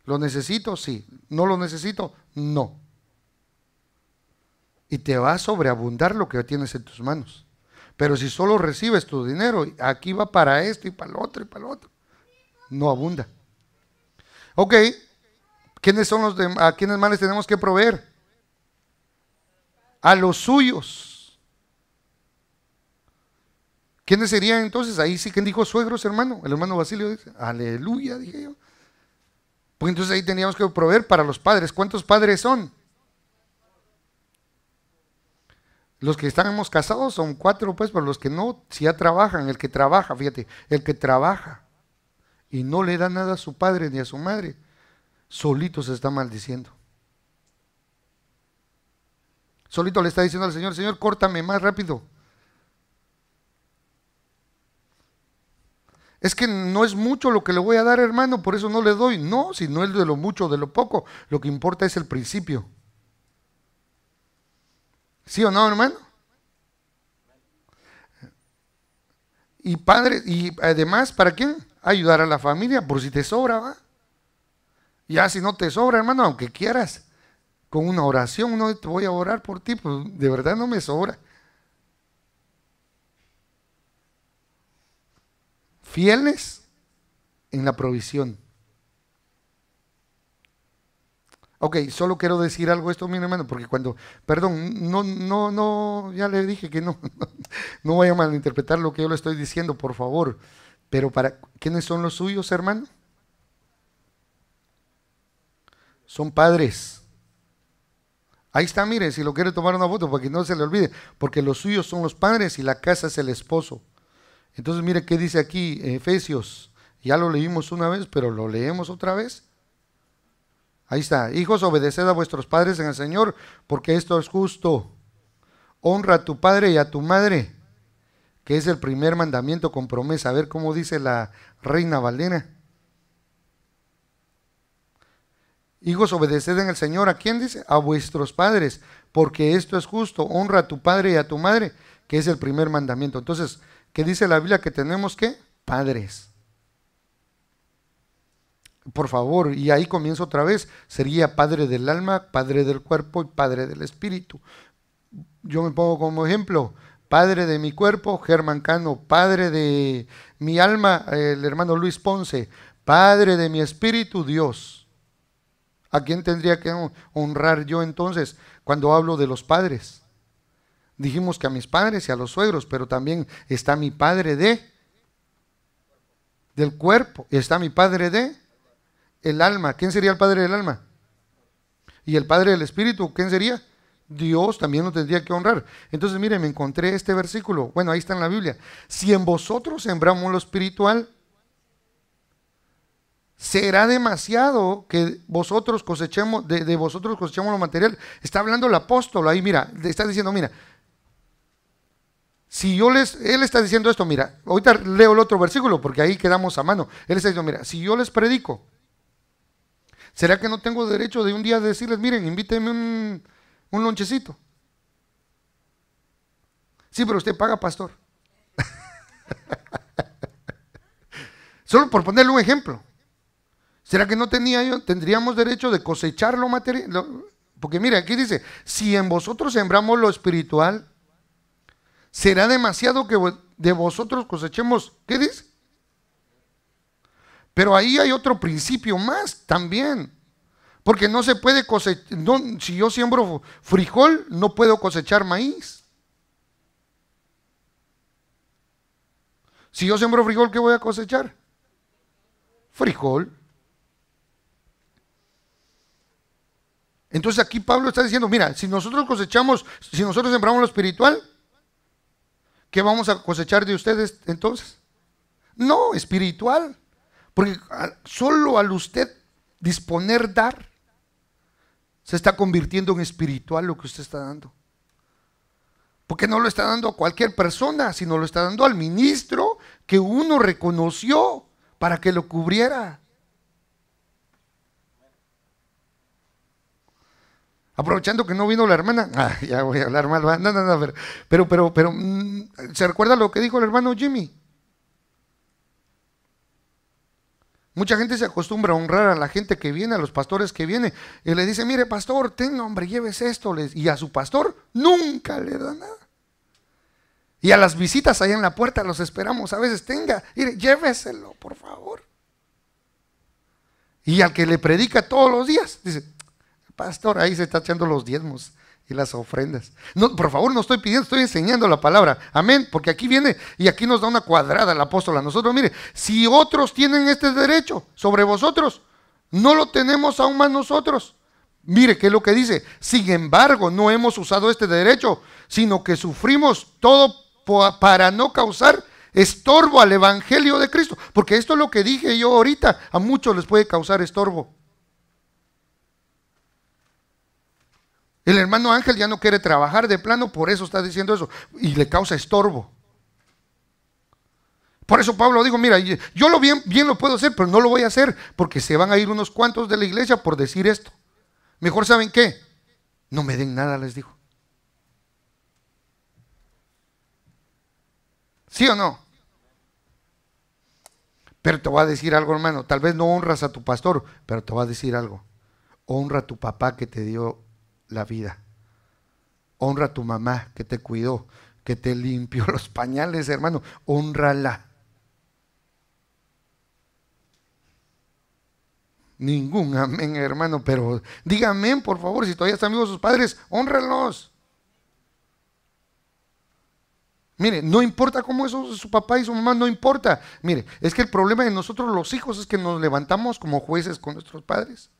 Speaker 1: ¿Lo necesito? Sí. ¿No lo necesito? No. Y te va a sobreabundar lo que tienes en tus manos. Pero si solo recibes tu dinero, aquí va para esto y para lo otro y para lo otro, no abunda. Ok, son los a quiénes más les tenemos que proveer? A los suyos. ¿Quiénes serían entonces? Ahí sí, ¿quién dijo suegros, hermano? El hermano Basilio dice, aleluya, dije yo. Pues entonces ahí teníamos que proveer para los padres. ¿Cuántos padres son? Los que estamos casados son cuatro, pues, pero los que no, si ya trabajan, el que trabaja, fíjate, el que trabaja y no le da nada a su padre ni a su madre, solito se está maldiciendo. Solito le está diciendo al Señor, Señor, córtame más rápido. Es que no es mucho lo que le voy a dar, hermano, por eso no le doy. No, si no es de lo mucho, de lo poco. Lo que importa es el principio. ¿Sí o no, hermano? Y padre, y además, ¿para quién? ayudar a la familia por si te sobra, Ya si no te sobra, hermano, aunque quieras, con una oración, no te voy a orar por ti, pues de verdad no me sobra. Fieles en la provisión. Ok, solo quiero decir algo esto, mi hermano, porque cuando, perdón, no, no, no, ya le dije que no, no, no vaya a malinterpretar lo que yo le estoy diciendo, por favor. Pero para ¿quiénes son los suyos, hermano? Son padres. Ahí está, mire, si lo quiere tomar una foto para que no se le olvide, porque los suyos son los padres y la casa es el esposo. Entonces, mire qué dice aquí Efesios. Ya lo leímos una vez, pero lo leemos otra vez. Ahí está. Hijos, obedeced a vuestros padres en el Señor, porque esto es justo. Honra a tu padre y a tu madre que es el primer mandamiento con promesa. A ver cómo dice la reina valdina Hijos, obedeced en el Señor. ¿A quién dice? A vuestros padres, porque esto es justo. Honra a tu padre y a tu madre, que es el primer mandamiento. Entonces, ¿qué dice la Biblia que tenemos que? Padres. Por favor, y ahí comienzo otra vez. Sería padre del alma, padre del cuerpo y padre del espíritu. Yo me pongo como ejemplo padre de mi cuerpo, Germán Cano, padre de mi alma, el hermano Luis Ponce, padre de mi espíritu, Dios. ¿A quién tendría que honrar yo entonces cuando hablo de los padres? Dijimos que a mis padres y a los suegros, pero también está mi padre de del cuerpo, está mi padre de el alma. ¿Quién sería el padre del alma? ¿Y el padre del espíritu? ¿Quién sería? Dios también lo tendría que honrar. Entonces, miren me encontré este versículo. Bueno, ahí está en la Biblia. Si en vosotros sembramos lo espiritual, será demasiado que vosotros cosechemos, de, de vosotros cosechemos lo material. Está hablando el apóstol ahí, mira, está diciendo, mira, si yo les, él está diciendo esto, mira, ahorita leo el otro versículo porque ahí quedamos a mano. Él está diciendo, mira, si yo les predico, ¿será que no tengo derecho de un día decirles, miren, invíteme un un lonchecito. Sí, pero usted paga, pastor. Solo por ponerle un ejemplo. ¿Será que no tenía yo, tendríamos derecho de cosechar lo material? Porque mira, aquí dice, si en vosotros sembramos lo espiritual, será demasiado que de vosotros cosechemos, ¿qué dice? Pero ahí hay otro principio más también. Porque no se puede cosechar, si yo siembro frijol, no puedo cosechar maíz. Si yo siembro frijol, ¿qué voy a cosechar? Frijol. Entonces aquí Pablo está diciendo, mira, si nosotros cosechamos, si nosotros sembramos lo espiritual, ¿qué vamos a cosechar de ustedes entonces? No, espiritual. Porque solo al usted disponer dar, se está convirtiendo en espiritual lo que usted está dando. Porque no lo está dando a cualquier persona, sino lo está dando al ministro que uno reconoció para que lo cubriera. Aprovechando que no vino la hermana, ah, ya voy a hablar mal, no, no, no, pero, pero, pero, pero mm, ¿se recuerda lo que dijo el hermano Jimmy? Mucha gente se acostumbra a honrar a la gente que viene, a los pastores que vienen, y le dice, mire pastor, tenga hombre, llévese esto, y a su pastor nunca le da nada. Y a las visitas allá en la puerta los esperamos, a veces tenga, mire, lléveselo, por favor. Y al que le predica todos los días, dice, pastor, ahí se está echando los diezmos las ofrendas. No, por favor, no estoy pidiendo, estoy enseñando la palabra. Amén, porque aquí viene y aquí nos da una cuadrada el apóstol a nosotros. Mire, si otros tienen este derecho sobre vosotros, no lo tenemos aún más nosotros. Mire qué es lo que dice. Sin embargo, no hemos usado este derecho, sino que sufrimos todo para no causar estorbo al evangelio de Cristo. Porque esto es lo que dije yo ahorita. A muchos les puede causar estorbo. El hermano Ángel ya no quiere trabajar de plano, por eso está diciendo eso. Y le causa estorbo. Por eso Pablo dijo, mira, yo lo bien, bien lo puedo hacer, pero no lo voy a hacer, porque se van a ir unos cuantos de la iglesia por decir esto. Mejor saben qué. No me den nada, les digo. ¿Sí o no? Pero te voy a decir algo, hermano. Tal vez no honras a tu pastor, pero te voy a decir algo. Honra a tu papá que te dio la vida. Honra a tu mamá que te cuidó, que te limpió los pañales, hermano. Honrala. Ningún amén, hermano, pero dígame, por favor, si todavía están vivos sus padres, Honralos Mire, no importa cómo es su papá y su mamá, no importa. Mire, es que el problema de nosotros los hijos es que nos levantamos como jueces con nuestros padres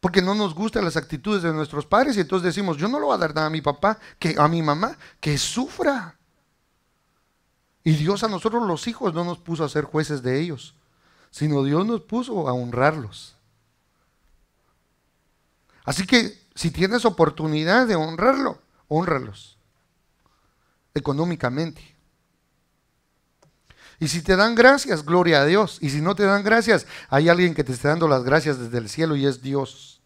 Speaker 1: porque no nos gustan las actitudes de nuestros padres y entonces decimos, yo no lo voy a dar nada a mi papá, que a mi mamá, que sufra. Y Dios a nosotros los hijos no nos puso a ser jueces de ellos, sino Dios nos puso a honrarlos. Así que si tienes oportunidad de honrarlo, honralos económicamente. Y si te dan gracias, gloria a Dios. Y si no te dan gracias, hay alguien que te está dando las gracias desde el cielo y es Dios.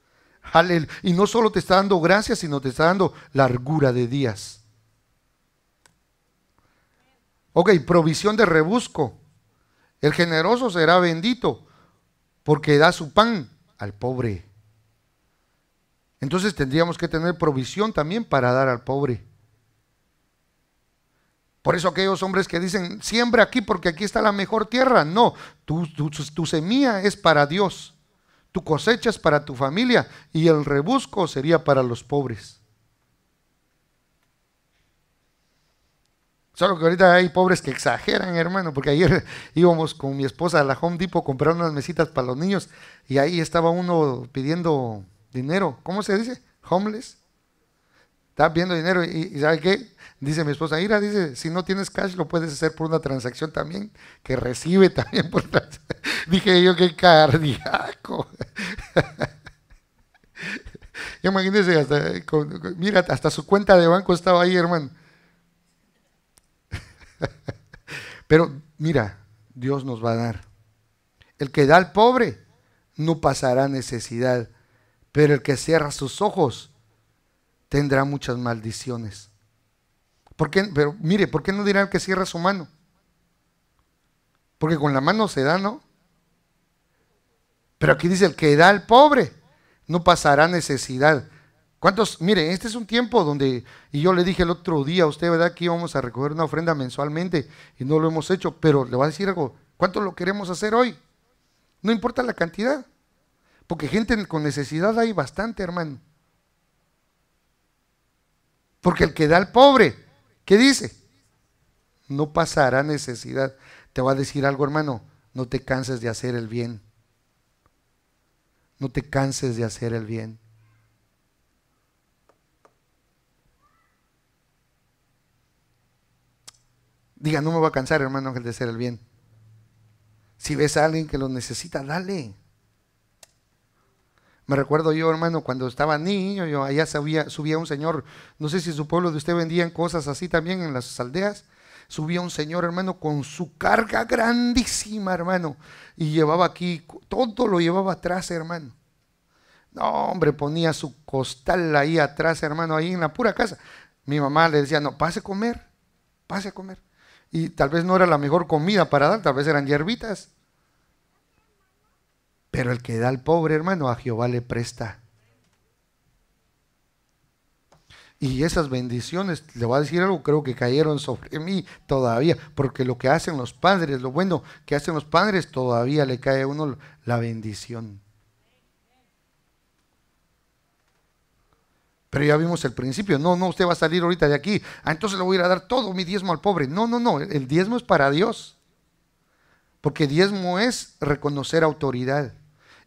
Speaker 1: Y no solo te está dando gracias, sino te está dando largura de días. Ok, provisión de rebusco. El generoso será bendito porque da su pan al pobre. Entonces tendríamos que tener provisión también para dar al pobre. Por eso aquellos hombres que dicen, siembra aquí porque aquí está la mejor tierra. No, tu, semilla es para Dios, tu cosecha es para tu familia y el rebusco sería para los pobres. Solo que ahorita hay pobres que exageran, hermano, porque ayer íbamos con mi esposa a la Home Depot a comprar unas mesitas para los niños y ahí estaba uno pidiendo dinero. ¿Cómo se dice? Homeless. Está viendo dinero y, ¿sabe qué? Dice mi esposa, Ira, dice, si no tienes cash lo puedes hacer por una transacción también, que recibe también por transacción. Dije yo, qué cardíaco. Imagínense, eh, mira, hasta su cuenta de banco estaba ahí, hermano. Pero mira, Dios nos va a dar. El que da al pobre no pasará necesidad, pero el que cierra sus ojos tendrá muchas maldiciones. ¿Por qué? Pero mire, ¿por qué no dirán que cierra su mano? Porque con la mano se da, ¿no? Pero aquí dice el que da al pobre no pasará necesidad. ¿Cuántos? Mire, este es un tiempo donde, y yo le dije el otro día a usted, ¿verdad? Que íbamos a recoger una ofrenda mensualmente y no lo hemos hecho, pero le voy a decir algo, ¿cuánto lo queremos hacer hoy? No importa la cantidad, porque gente con necesidad hay bastante, hermano. Porque el que da al pobre, ¿qué dice? No pasará necesidad. Te va a decir algo, hermano, no te canses de hacer el bien. No te canses de hacer el bien. Diga, no me va a cansar, hermano Ángel, de hacer el bien. Si ves a alguien que lo necesita, dale. Me recuerdo yo, hermano, cuando estaba niño, yo allá subía, un señor, no sé si en su pueblo de usted vendían cosas así también en las aldeas. Subía un señor, hermano, con su carga grandísima, hermano, y llevaba aquí, todo lo llevaba atrás, hermano. No, hombre, ponía su costal ahí atrás, hermano, ahí en la pura casa. Mi mamá le decía, no, pase a comer, pase a comer. Y tal vez no era la mejor comida para dar, tal vez eran hierbitas. Pero el que da al pobre, hermano, a Jehová le presta. Y esas bendiciones, le voy a decir algo, creo que cayeron sobre mí todavía, porque lo que hacen los padres, lo bueno que hacen los padres, todavía le cae a uno la bendición. Pero ya vimos el principio, no, no, usted va a salir ahorita de aquí, ah, entonces le voy a a dar todo mi diezmo al pobre. No, no, no, el diezmo es para Dios, porque diezmo es reconocer autoridad.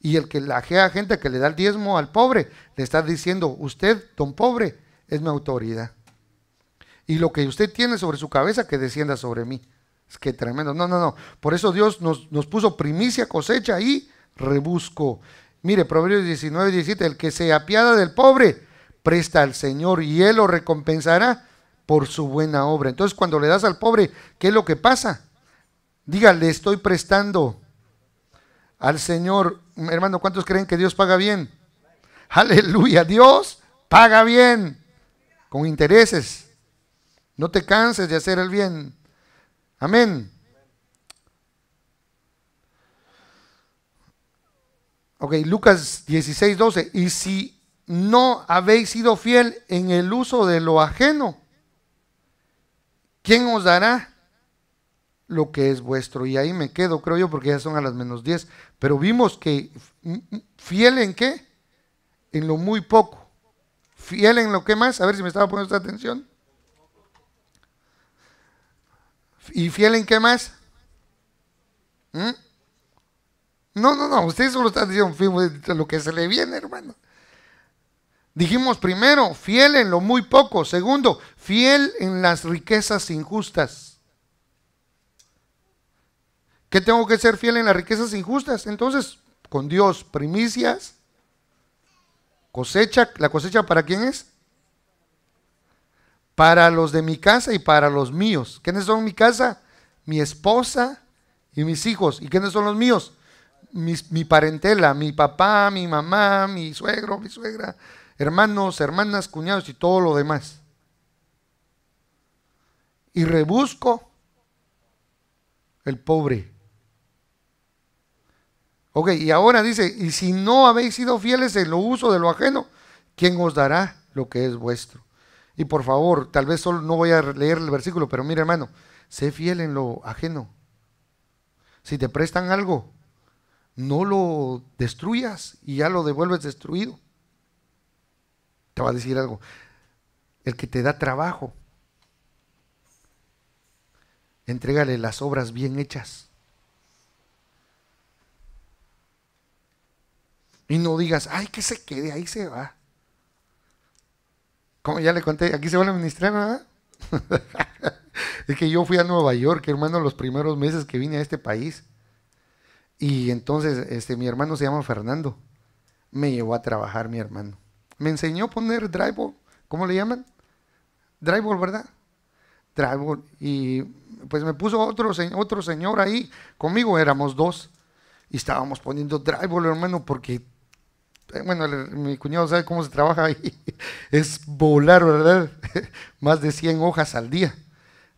Speaker 1: Y el que a gente que le da el diezmo al pobre, le está diciendo, usted, don pobre, es mi autoridad. Y lo que usted tiene sobre su cabeza, que descienda sobre mí. Es que tremendo. No, no, no. Por eso Dios nos, nos puso primicia, cosecha y rebusco. Mire, Proverbios 19, 17, el que se apiada del pobre, presta al Señor y Él lo recompensará por su buena obra. Entonces cuando le das al pobre, ¿qué es lo que pasa? Diga, le estoy prestando al Señor. Hermano, ¿cuántos creen que Dios paga bien? Aleluya, Dios paga bien, con intereses. No te canses de hacer el bien. Amén. Ok, Lucas 16, 12. Y si no habéis sido fiel en el uso de lo ajeno, ¿quién os dará lo que es vuestro. Y ahí me quedo, creo yo, porque ya son a las menos 10. Pero vimos que fiel en qué? En lo muy poco. Fiel en lo que más. A ver si me estaba poniendo esta atención. ¿Y fiel en qué más? ¿Mm? No, no, no, ustedes solo están diciendo pues, lo que se le viene, hermano. Dijimos primero, fiel en lo muy poco. Segundo, fiel en las riquezas injustas. ¿Qué tengo que ser fiel en las riquezas injustas. Entonces, con Dios, primicias, cosecha, la cosecha para quién es? Para los de mi casa y para los míos. ¿Quiénes son mi casa? Mi esposa y mis hijos. ¿Y quiénes son los míos? mi parentela, mi papá, mi mamá, mi suegro, mi suegra, hermanos, hermanas, cuñados y todo lo demás. Y rebusco el pobre. Ok, y ahora dice, y si no habéis sido fieles en lo uso de lo ajeno, ¿quién os dará lo que es vuestro? Y por favor, tal vez solo no voy a leer el versículo, pero mire hermano, sé fiel en lo ajeno. Si te prestan algo, no lo destruyas y ya lo devuelves destruido. Te va a decir algo. El que te da trabajo, entrégale las obras bien hechas. Y no digas, ay, que se quede, ahí se va. Como ya le conté, aquí se va a ministrar, ¿verdad? es que yo fui a Nueva York, hermano, los primeros meses que vine a este país. Y entonces, este, mi hermano se llama Fernando. Me llevó a trabajar mi hermano. Me enseñó a poner drywall, ¿cómo le llaman? Drywall, ¿verdad? Drywall. Y pues me puso otro, otro señor ahí. Conmigo éramos dos. Y estábamos poniendo drywall, hermano, porque eh, bueno, mi cuñado sabe cómo se trabaja ahí, es volar, ¿verdad? más de 100 hojas al día.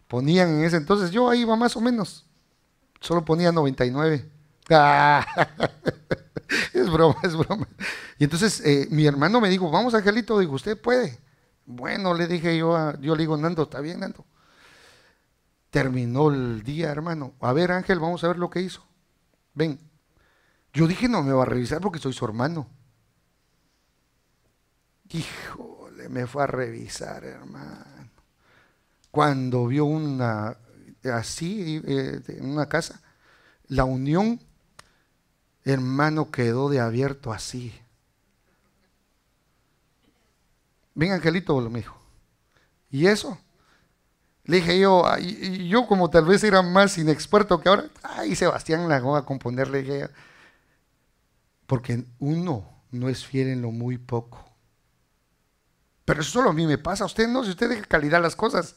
Speaker 1: Ponían en ese entonces, yo ahí iba más o menos, solo ponía 99. es broma, es broma. Y entonces eh, mi hermano me dijo, vamos Angelito, digo, usted puede. Bueno, le dije yo, yo le digo, Nando, está bien, Nando. Terminó el día, hermano. A ver, Ángel, vamos a ver lo que hizo. Ven. Yo dije, no me va a revisar porque soy su hermano. Híjole, me fue a revisar, hermano. Cuando vio una, así, en eh, una casa, la unión, hermano, quedó de abierto así. Ven, Angelito, lo me dijo. ¿Y eso? Le dije yo, y yo como tal vez era más inexperto que ahora, ay, Sebastián la voy a componerle, porque uno no es fiel en lo muy poco. Pero eso solo a mí me pasa, usted no, si usted deja calidad las cosas.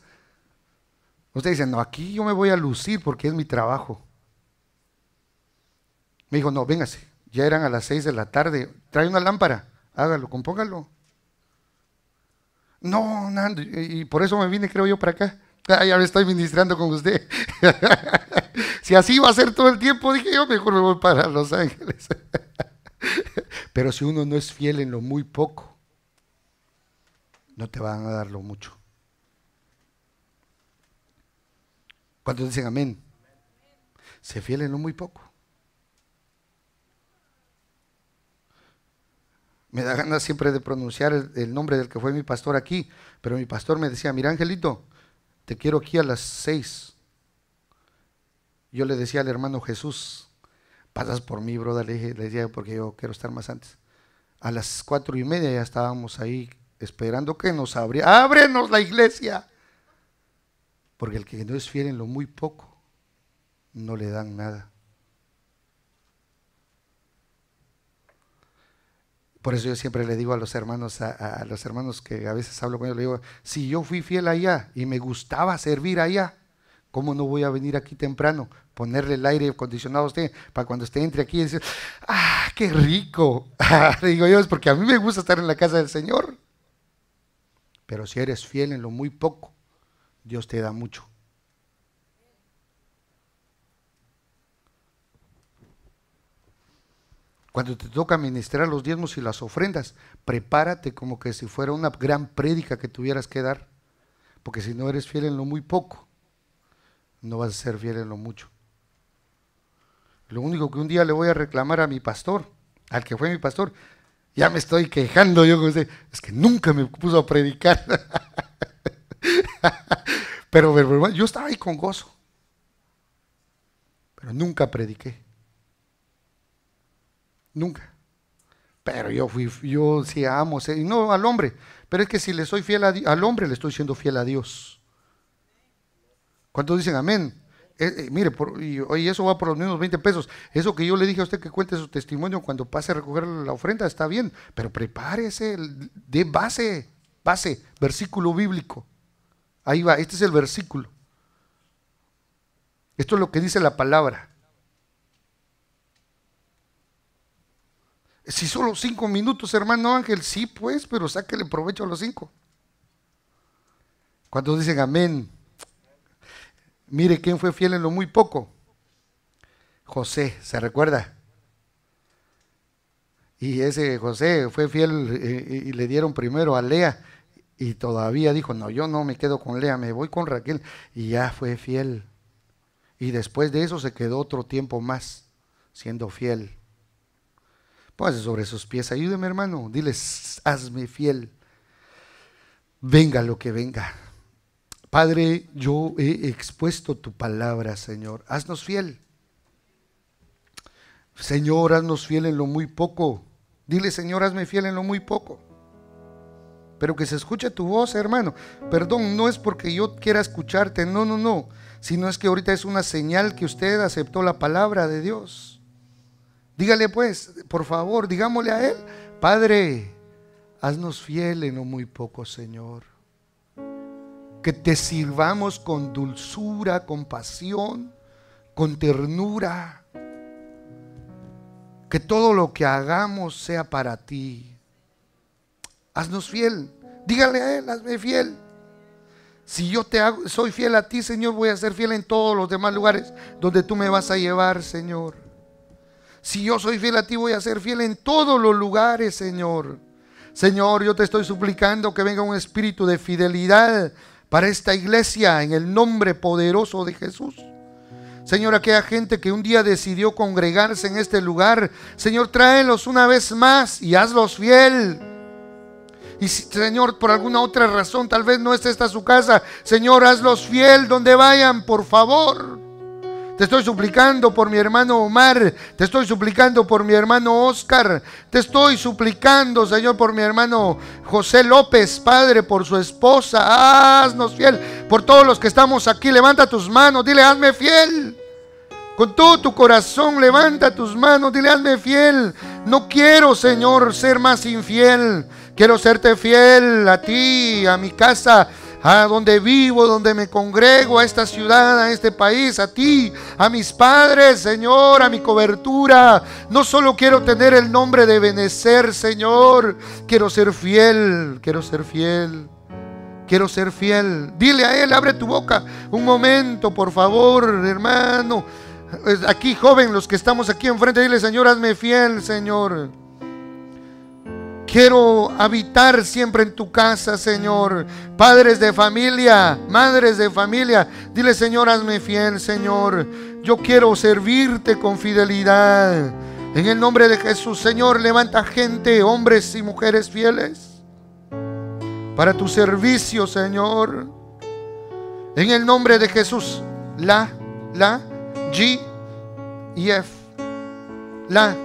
Speaker 1: Usted dice, no, aquí yo me voy a lucir porque es mi trabajo. Me dijo, no, véngase, ya eran a las seis de la tarde, trae una lámpara, hágalo, compóngalo. No, Nando, y por eso me vine, creo yo, para acá. Ah, ya me estoy ministrando con usted. si así va a ser todo el tiempo, dije yo, mejor me voy para Los Ángeles. Pero si uno no es fiel en lo muy poco, no te van a dar lo mucho. ¿Cuántos dicen amén? Se fiel en lo muy poco. Me da ganas siempre de pronunciar el, nombre del que fue mi pastor aquí, pero mi pastor me decía, mira Angelito, te quiero aquí a las seis. Yo le decía al hermano Jesús, pasas por mí, brother, le, le decía porque yo quiero estar más antes. A las cuatro y media ya estábamos ahí esperando que nos abra. Ábrenos la iglesia. Porque el que no es fiel en lo muy poco, no le dan nada. Por eso yo siempre le digo a los hermanos, a, los hermanos que a veces hablo con ellos, le digo, si yo fui fiel allá y me gustaba servir allá, ¿cómo no voy a venir aquí temprano? Ponerle el aire acondicionado a usted para cuando usted entre aquí y dice, ¡ah, qué rico! digo yo, es porque a mí me gusta estar en la casa del Señor. Pero si eres fiel en lo muy poco, Dios te da mucho. Cuando te toca ministrar los diezmos y las ofrendas, prepárate como que si fuera una gran prédica que tuvieras que dar. Porque si no eres fiel en lo muy poco, no vas a ser fiel en lo mucho. Lo único que un día le voy a reclamar a mi pastor, al que fue mi pastor, ya me estoy quejando yo, es que nunca me puso a predicar. Pero, yo estaba ahí con gozo. Pero nunca prediqué. Nunca. Pero yo fui, yo sí amo, y no al hombre, pero es que si le soy fiel al hombre, le estoy siendo fiel a Dios. ¿Cuántos dicen amén? Eh, eh, mire, y, eso va por los mismos 20 pesos. Eso que yo le dije a usted que cuente su testimonio cuando pase a recoger la ofrenda, está bien, pero prepárese, de base, base, versículo bíblico. Ahí va, este es el versículo. Esto es lo que dice la palabra. Si solo cinco minutos, hermano Ángel, sí, pues, pero sáquele provecho a los cinco. Cuando dicen amén. Mire quién fue fiel en lo muy poco. José, ¿se recuerda? Y ese José fue fiel eh, y le dieron primero a Lea y todavía dijo, no, yo no me quedo con Lea, me voy con Raquel. Y ya fue fiel. Y después de eso se quedó otro tiempo más siendo fiel. Póngase sobre sus pies, ayúdeme hermano, diles, hazme fiel. Venga lo que venga. Padre, yo he expuesto tu palabra, Señor. Haznos fiel. Señor, haznos fiel en lo muy poco. Dile, Señor, hazme fiel en lo muy poco. Pero que se escuche tu voz, hermano. Perdón, no es porque yo quiera escucharte, no, no, no. Sino es que ahorita es una señal que usted aceptó la palabra de Dios. Dígale pues, por favor, digámosle a Él, Padre, haznos fiel en lo muy poco, Señor que te sirvamos con dulzura, con pasión, con ternura. Que todo lo que hagamos sea para ti. Haznos fiel. Dígale a Él, hazme fiel. Si yo te hago, soy fiel a ti, Señor, voy a ser fiel en todos los demás lugares donde tú me vas a llevar, Señor. Si yo soy fiel a ti, voy a ser fiel en todos los lugares, Señor. Señor, yo te estoy suplicando que venga un espíritu de fidelidad para esta iglesia en el nombre poderoso de Jesús. Señor, aquella gente que un día decidió congregarse en este lugar, Señor, tráelos una vez más y hazlos fiel. Y si, Señor, por alguna otra razón, tal vez no es esta su casa, Señor, hazlos fiel donde vayan, por favor. Te estoy suplicando por mi hermano Omar. Te estoy suplicando por mi hermano Oscar. Te estoy suplicando, Señor, por mi hermano José López, Padre, por su esposa. Haznos fiel. Por todos los que estamos aquí, levanta tus manos. Dile, hazme fiel. Con todo tu corazón, levanta tus manos. Dile, hazme fiel. No quiero, Señor, ser más infiel. Quiero serte fiel a ti, a mi casa a donde vivo, donde me congrego, a esta ciudad, a este país, a ti, a mis padres, Señor, a mi cobertura. No solo quiero tener el nombre de Benecer, Señor, quiero ser fiel, quiero ser fiel. Quiero ser fiel. Dile a Él, abre tu boca. Un momento, por favor, hermano. Aquí, joven, los que estamos aquí enfrente, dile, Señor, hazme fiel, Señor. Quiero habitar siempre en tu casa, Señor. Padres de familia, madres de familia, dile, Señor, hazme fiel, Señor. Yo quiero servirte con fidelidad. En el nombre de Jesús, Señor, levanta gente, hombres y mujeres fieles, para tu servicio, Señor. En el nombre de Jesús, la, la, G y e, F. La,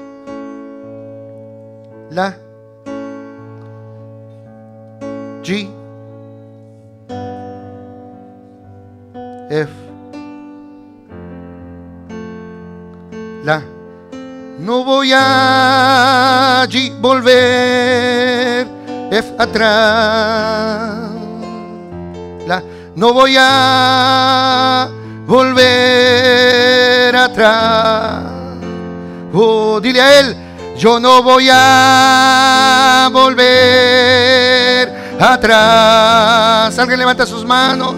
Speaker 1: la. G, F, La. No voy a allí volver F atrás. La. No voy a volver atrás. Oh, dile a él, yo no voy a volver atrás. Alguien levanta sus manos.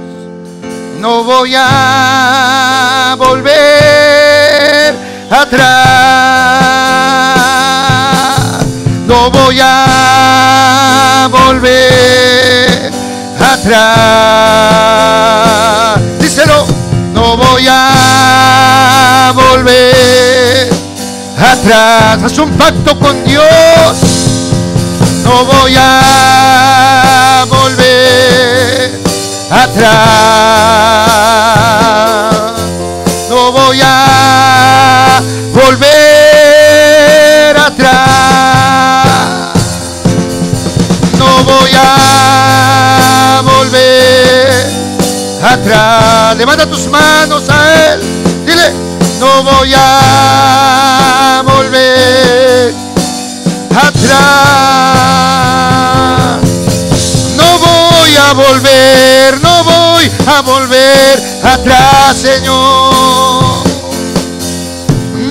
Speaker 1: No voy a volver atrás. No voy a volver atrás. Díselo. No voy a volver atrás. Haz un pacto con Dios no voy a volver atrás. No voy a volver atrás. No voy a volver atrás. Levanta tus manos a Él. Dile, no voy a volver, no voy a volver atrás, Señor.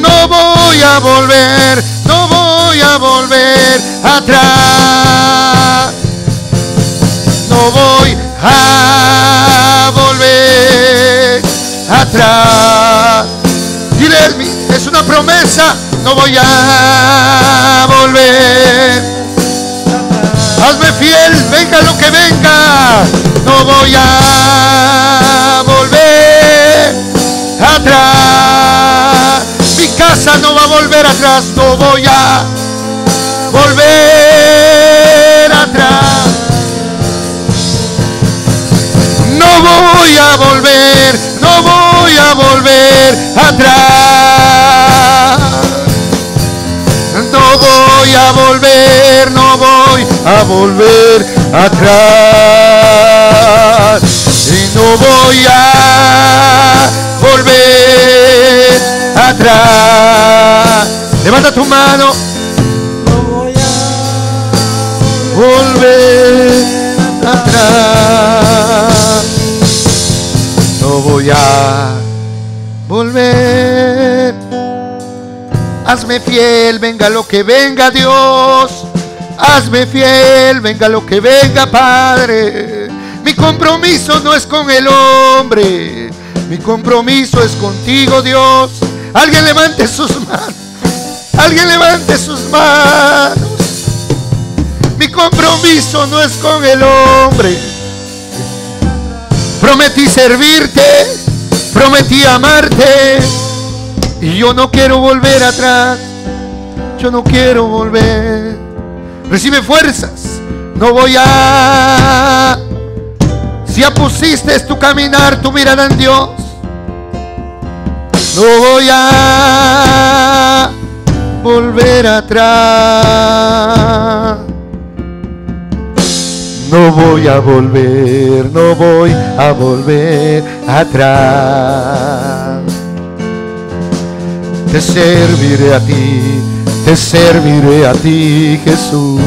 Speaker 1: No voy a volver, no voy a volver atrás. No voy a volver atrás. Dile, es una promesa, no voy a volver venga lo que venga, no voy a volver atrás. Mi casa no va a volver atrás, no voy a volver atrás. No voy a volver, no voy a volver atrás. a volver atrás. Y no voy a volver atrás. Levanta tu mano. No voy a volver atrás. No voy a volver. Hazme fiel, venga lo que venga Dios. Hazme fiel, venga lo que venga, Padre. Mi compromiso no es con el hombre. Mi compromiso es contigo, Dios. Alguien levante sus manos. Alguien levante sus manos. Mi compromiso no es con el hombre. Prometí servirte, prometí amarte. Y yo no quiero volver atrás. Yo no quiero volver Recibe fuerzas. No voy a... Si ya pusiste tu caminar, tu mirada en Dios. No voy a volver atrás. No voy a volver, no voy a volver atrás. Te serviré a ti te serviré a ti, Jesús.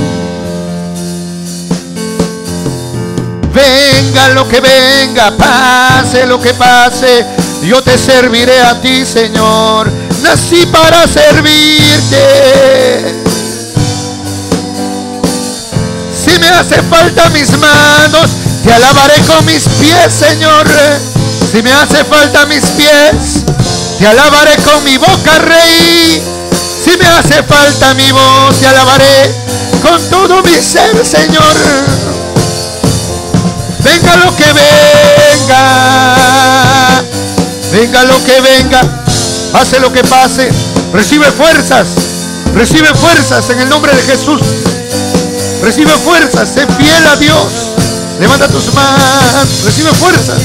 Speaker 1: Venga lo que venga, pase lo que pase, yo te serviré a ti, Señor. Nací para servirte. Si me hace falta mis manos, te alabaré con mis pies, Señor. Si me hace falta mis pies, te alabaré con mi boca, Rey. Si me hace falta mi voz, te alabaré con todo mi ser, Señor. Venga lo que venga, venga lo que venga, hace lo que pase, recibe fuerzas, recibe fuerzas en el nombre de Jesús. Recibe fuerzas, sé fiel a Dios. Levanta tus manos, recibe fuerzas.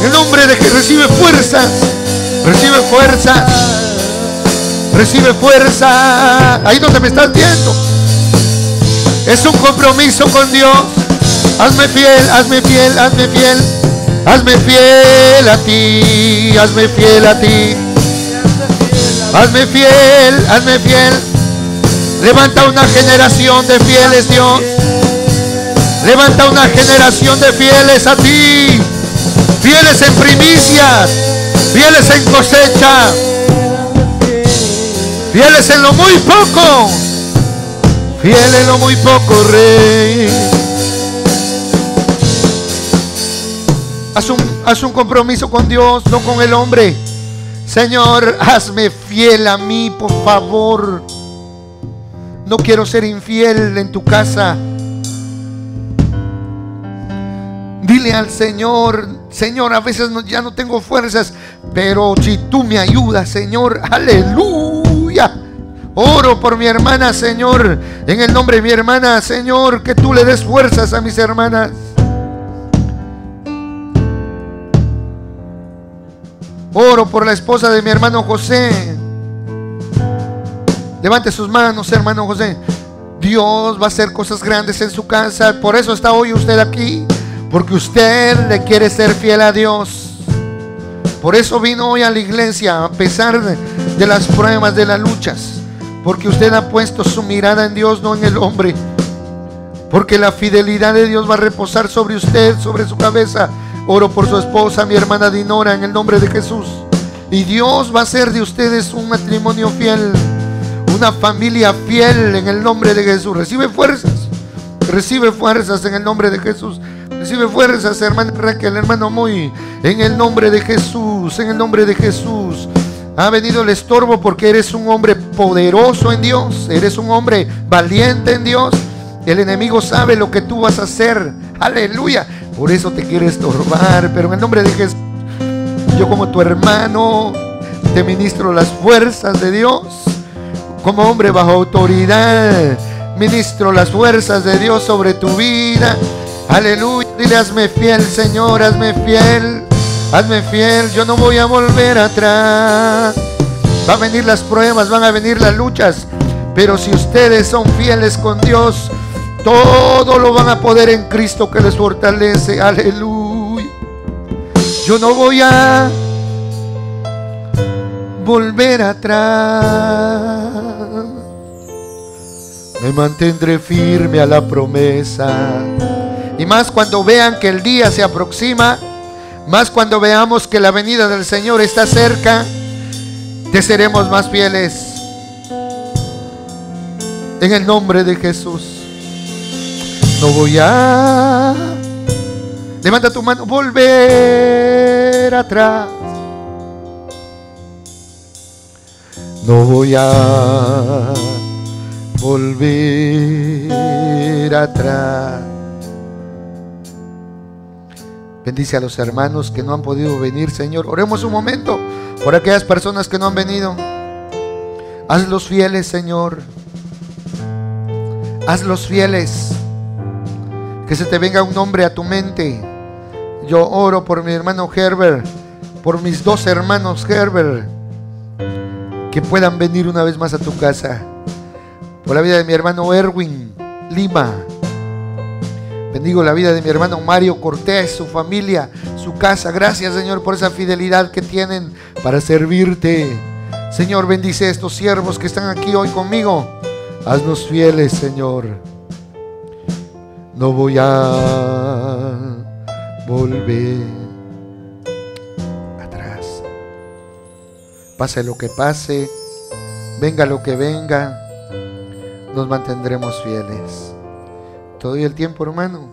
Speaker 1: En el nombre de que recibe fuerzas, recibe fuerzas. Recibe fuerza. Ahí donde me estás viendo. Es un compromiso con Dios. Hazme fiel, hazme fiel, hazme fiel. Hazme fiel a ti, hazme fiel a ti. Hazme fiel, hazme fiel. Levanta una generación de fieles, Dios. Levanta una generación de fieles a ti. Fieles en primicias, fieles en cosecha, Fieles en lo muy poco. Fieles en lo muy poco, Rey. Haz un, compromiso con Dios, no con el hombre. Señor, hazme fiel a mí, por favor. No quiero ser infiel en tu casa. Dile al Señor, Señor, a veces ya no tengo fuerzas, pero si tú me ayudas, Señor, aleluya. Oro por mi hermana, Señor. En el nombre de mi hermana, Señor, que tú le des fuerzas a mis hermanas. Oro por la esposa de mi hermano José. Levante sus manos, hermano José. Dios va a hacer cosas grandes en su casa. Por eso está hoy usted aquí. Porque usted le quiere ser fiel a Dios. Por eso vino hoy a la iglesia, a pesar de las pruebas, de las luchas. Porque usted ha puesto su mirada en Dios, no en el hombre. Porque la fidelidad de Dios va a reposar sobre usted, sobre su cabeza. Oro por su esposa, mi hermana Dinora, en el nombre de Jesús. Y Dios va a hacer de ustedes un matrimonio fiel, una familia fiel en el nombre de Jesús. Recibe fuerzas, recibe fuerzas en el nombre de Jesús. Recibe fuerzas, hermano Raquel, hermano Muy, en el nombre de Jesús, en el nombre de Jesús. Ha venido el estorbo porque eres un hombre poderoso en Dios, eres un hombre valiente en Dios. El enemigo sabe lo que tú vas a hacer. Aleluya. Por eso te quiere estorbar. Pero en el nombre de Jesús, yo como tu hermano, te ministro las fuerzas de Dios. Como hombre bajo autoridad, ministro las fuerzas de Dios sobre tu vida. Aleluya. Dile, hazme fiel, Señor, hazme fiel. Hazme fiel, yo no voy a volver atrás. Van a venir las pruebas, van a venir las luchas. Pero si ustedes son fieles con Dios, todo lo van a poder en Cristo que les fortalece. Aleluya. Yo no voy a volver atrás. Me mantendré firme a la promesa y más cuando vean que el día se aproxima, más cuando veamos que la venida del Señor está cerca, te seremos más fieles. En el nombre de Jesús. No voy a... Levanta tu mano. Volver atrás. No voy a volver atrás. Bendice a los hermanos que no han podido venir, Señor. Oremos un momento por aquellas personas que no han venido. Hazlos fieles, Señor. Hazlos fieles. Que se te venga un nombre a tu mente. Yo oro por mi hermano Herbert, por mis dos hermanos Herbert, que puedan venir una vez más a tu casa. Por la vida de mi hermano Erwin Lima Bendigo la vida de mi hermano Mario Cortés, su familia, su casa. Gracias, Señor, por esa fidelidad que tienen para servirte. Señor, bendice a estos siervos que están aquí hoy conmigo. Haznos fieles, Señor. No voy a volver atrás. Pase lo que pase, venga lo que venga, nos mantendremos fieles. Todo el tiempo, hermano.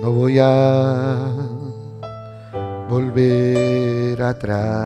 Speaker 1: No voy a volver atrás.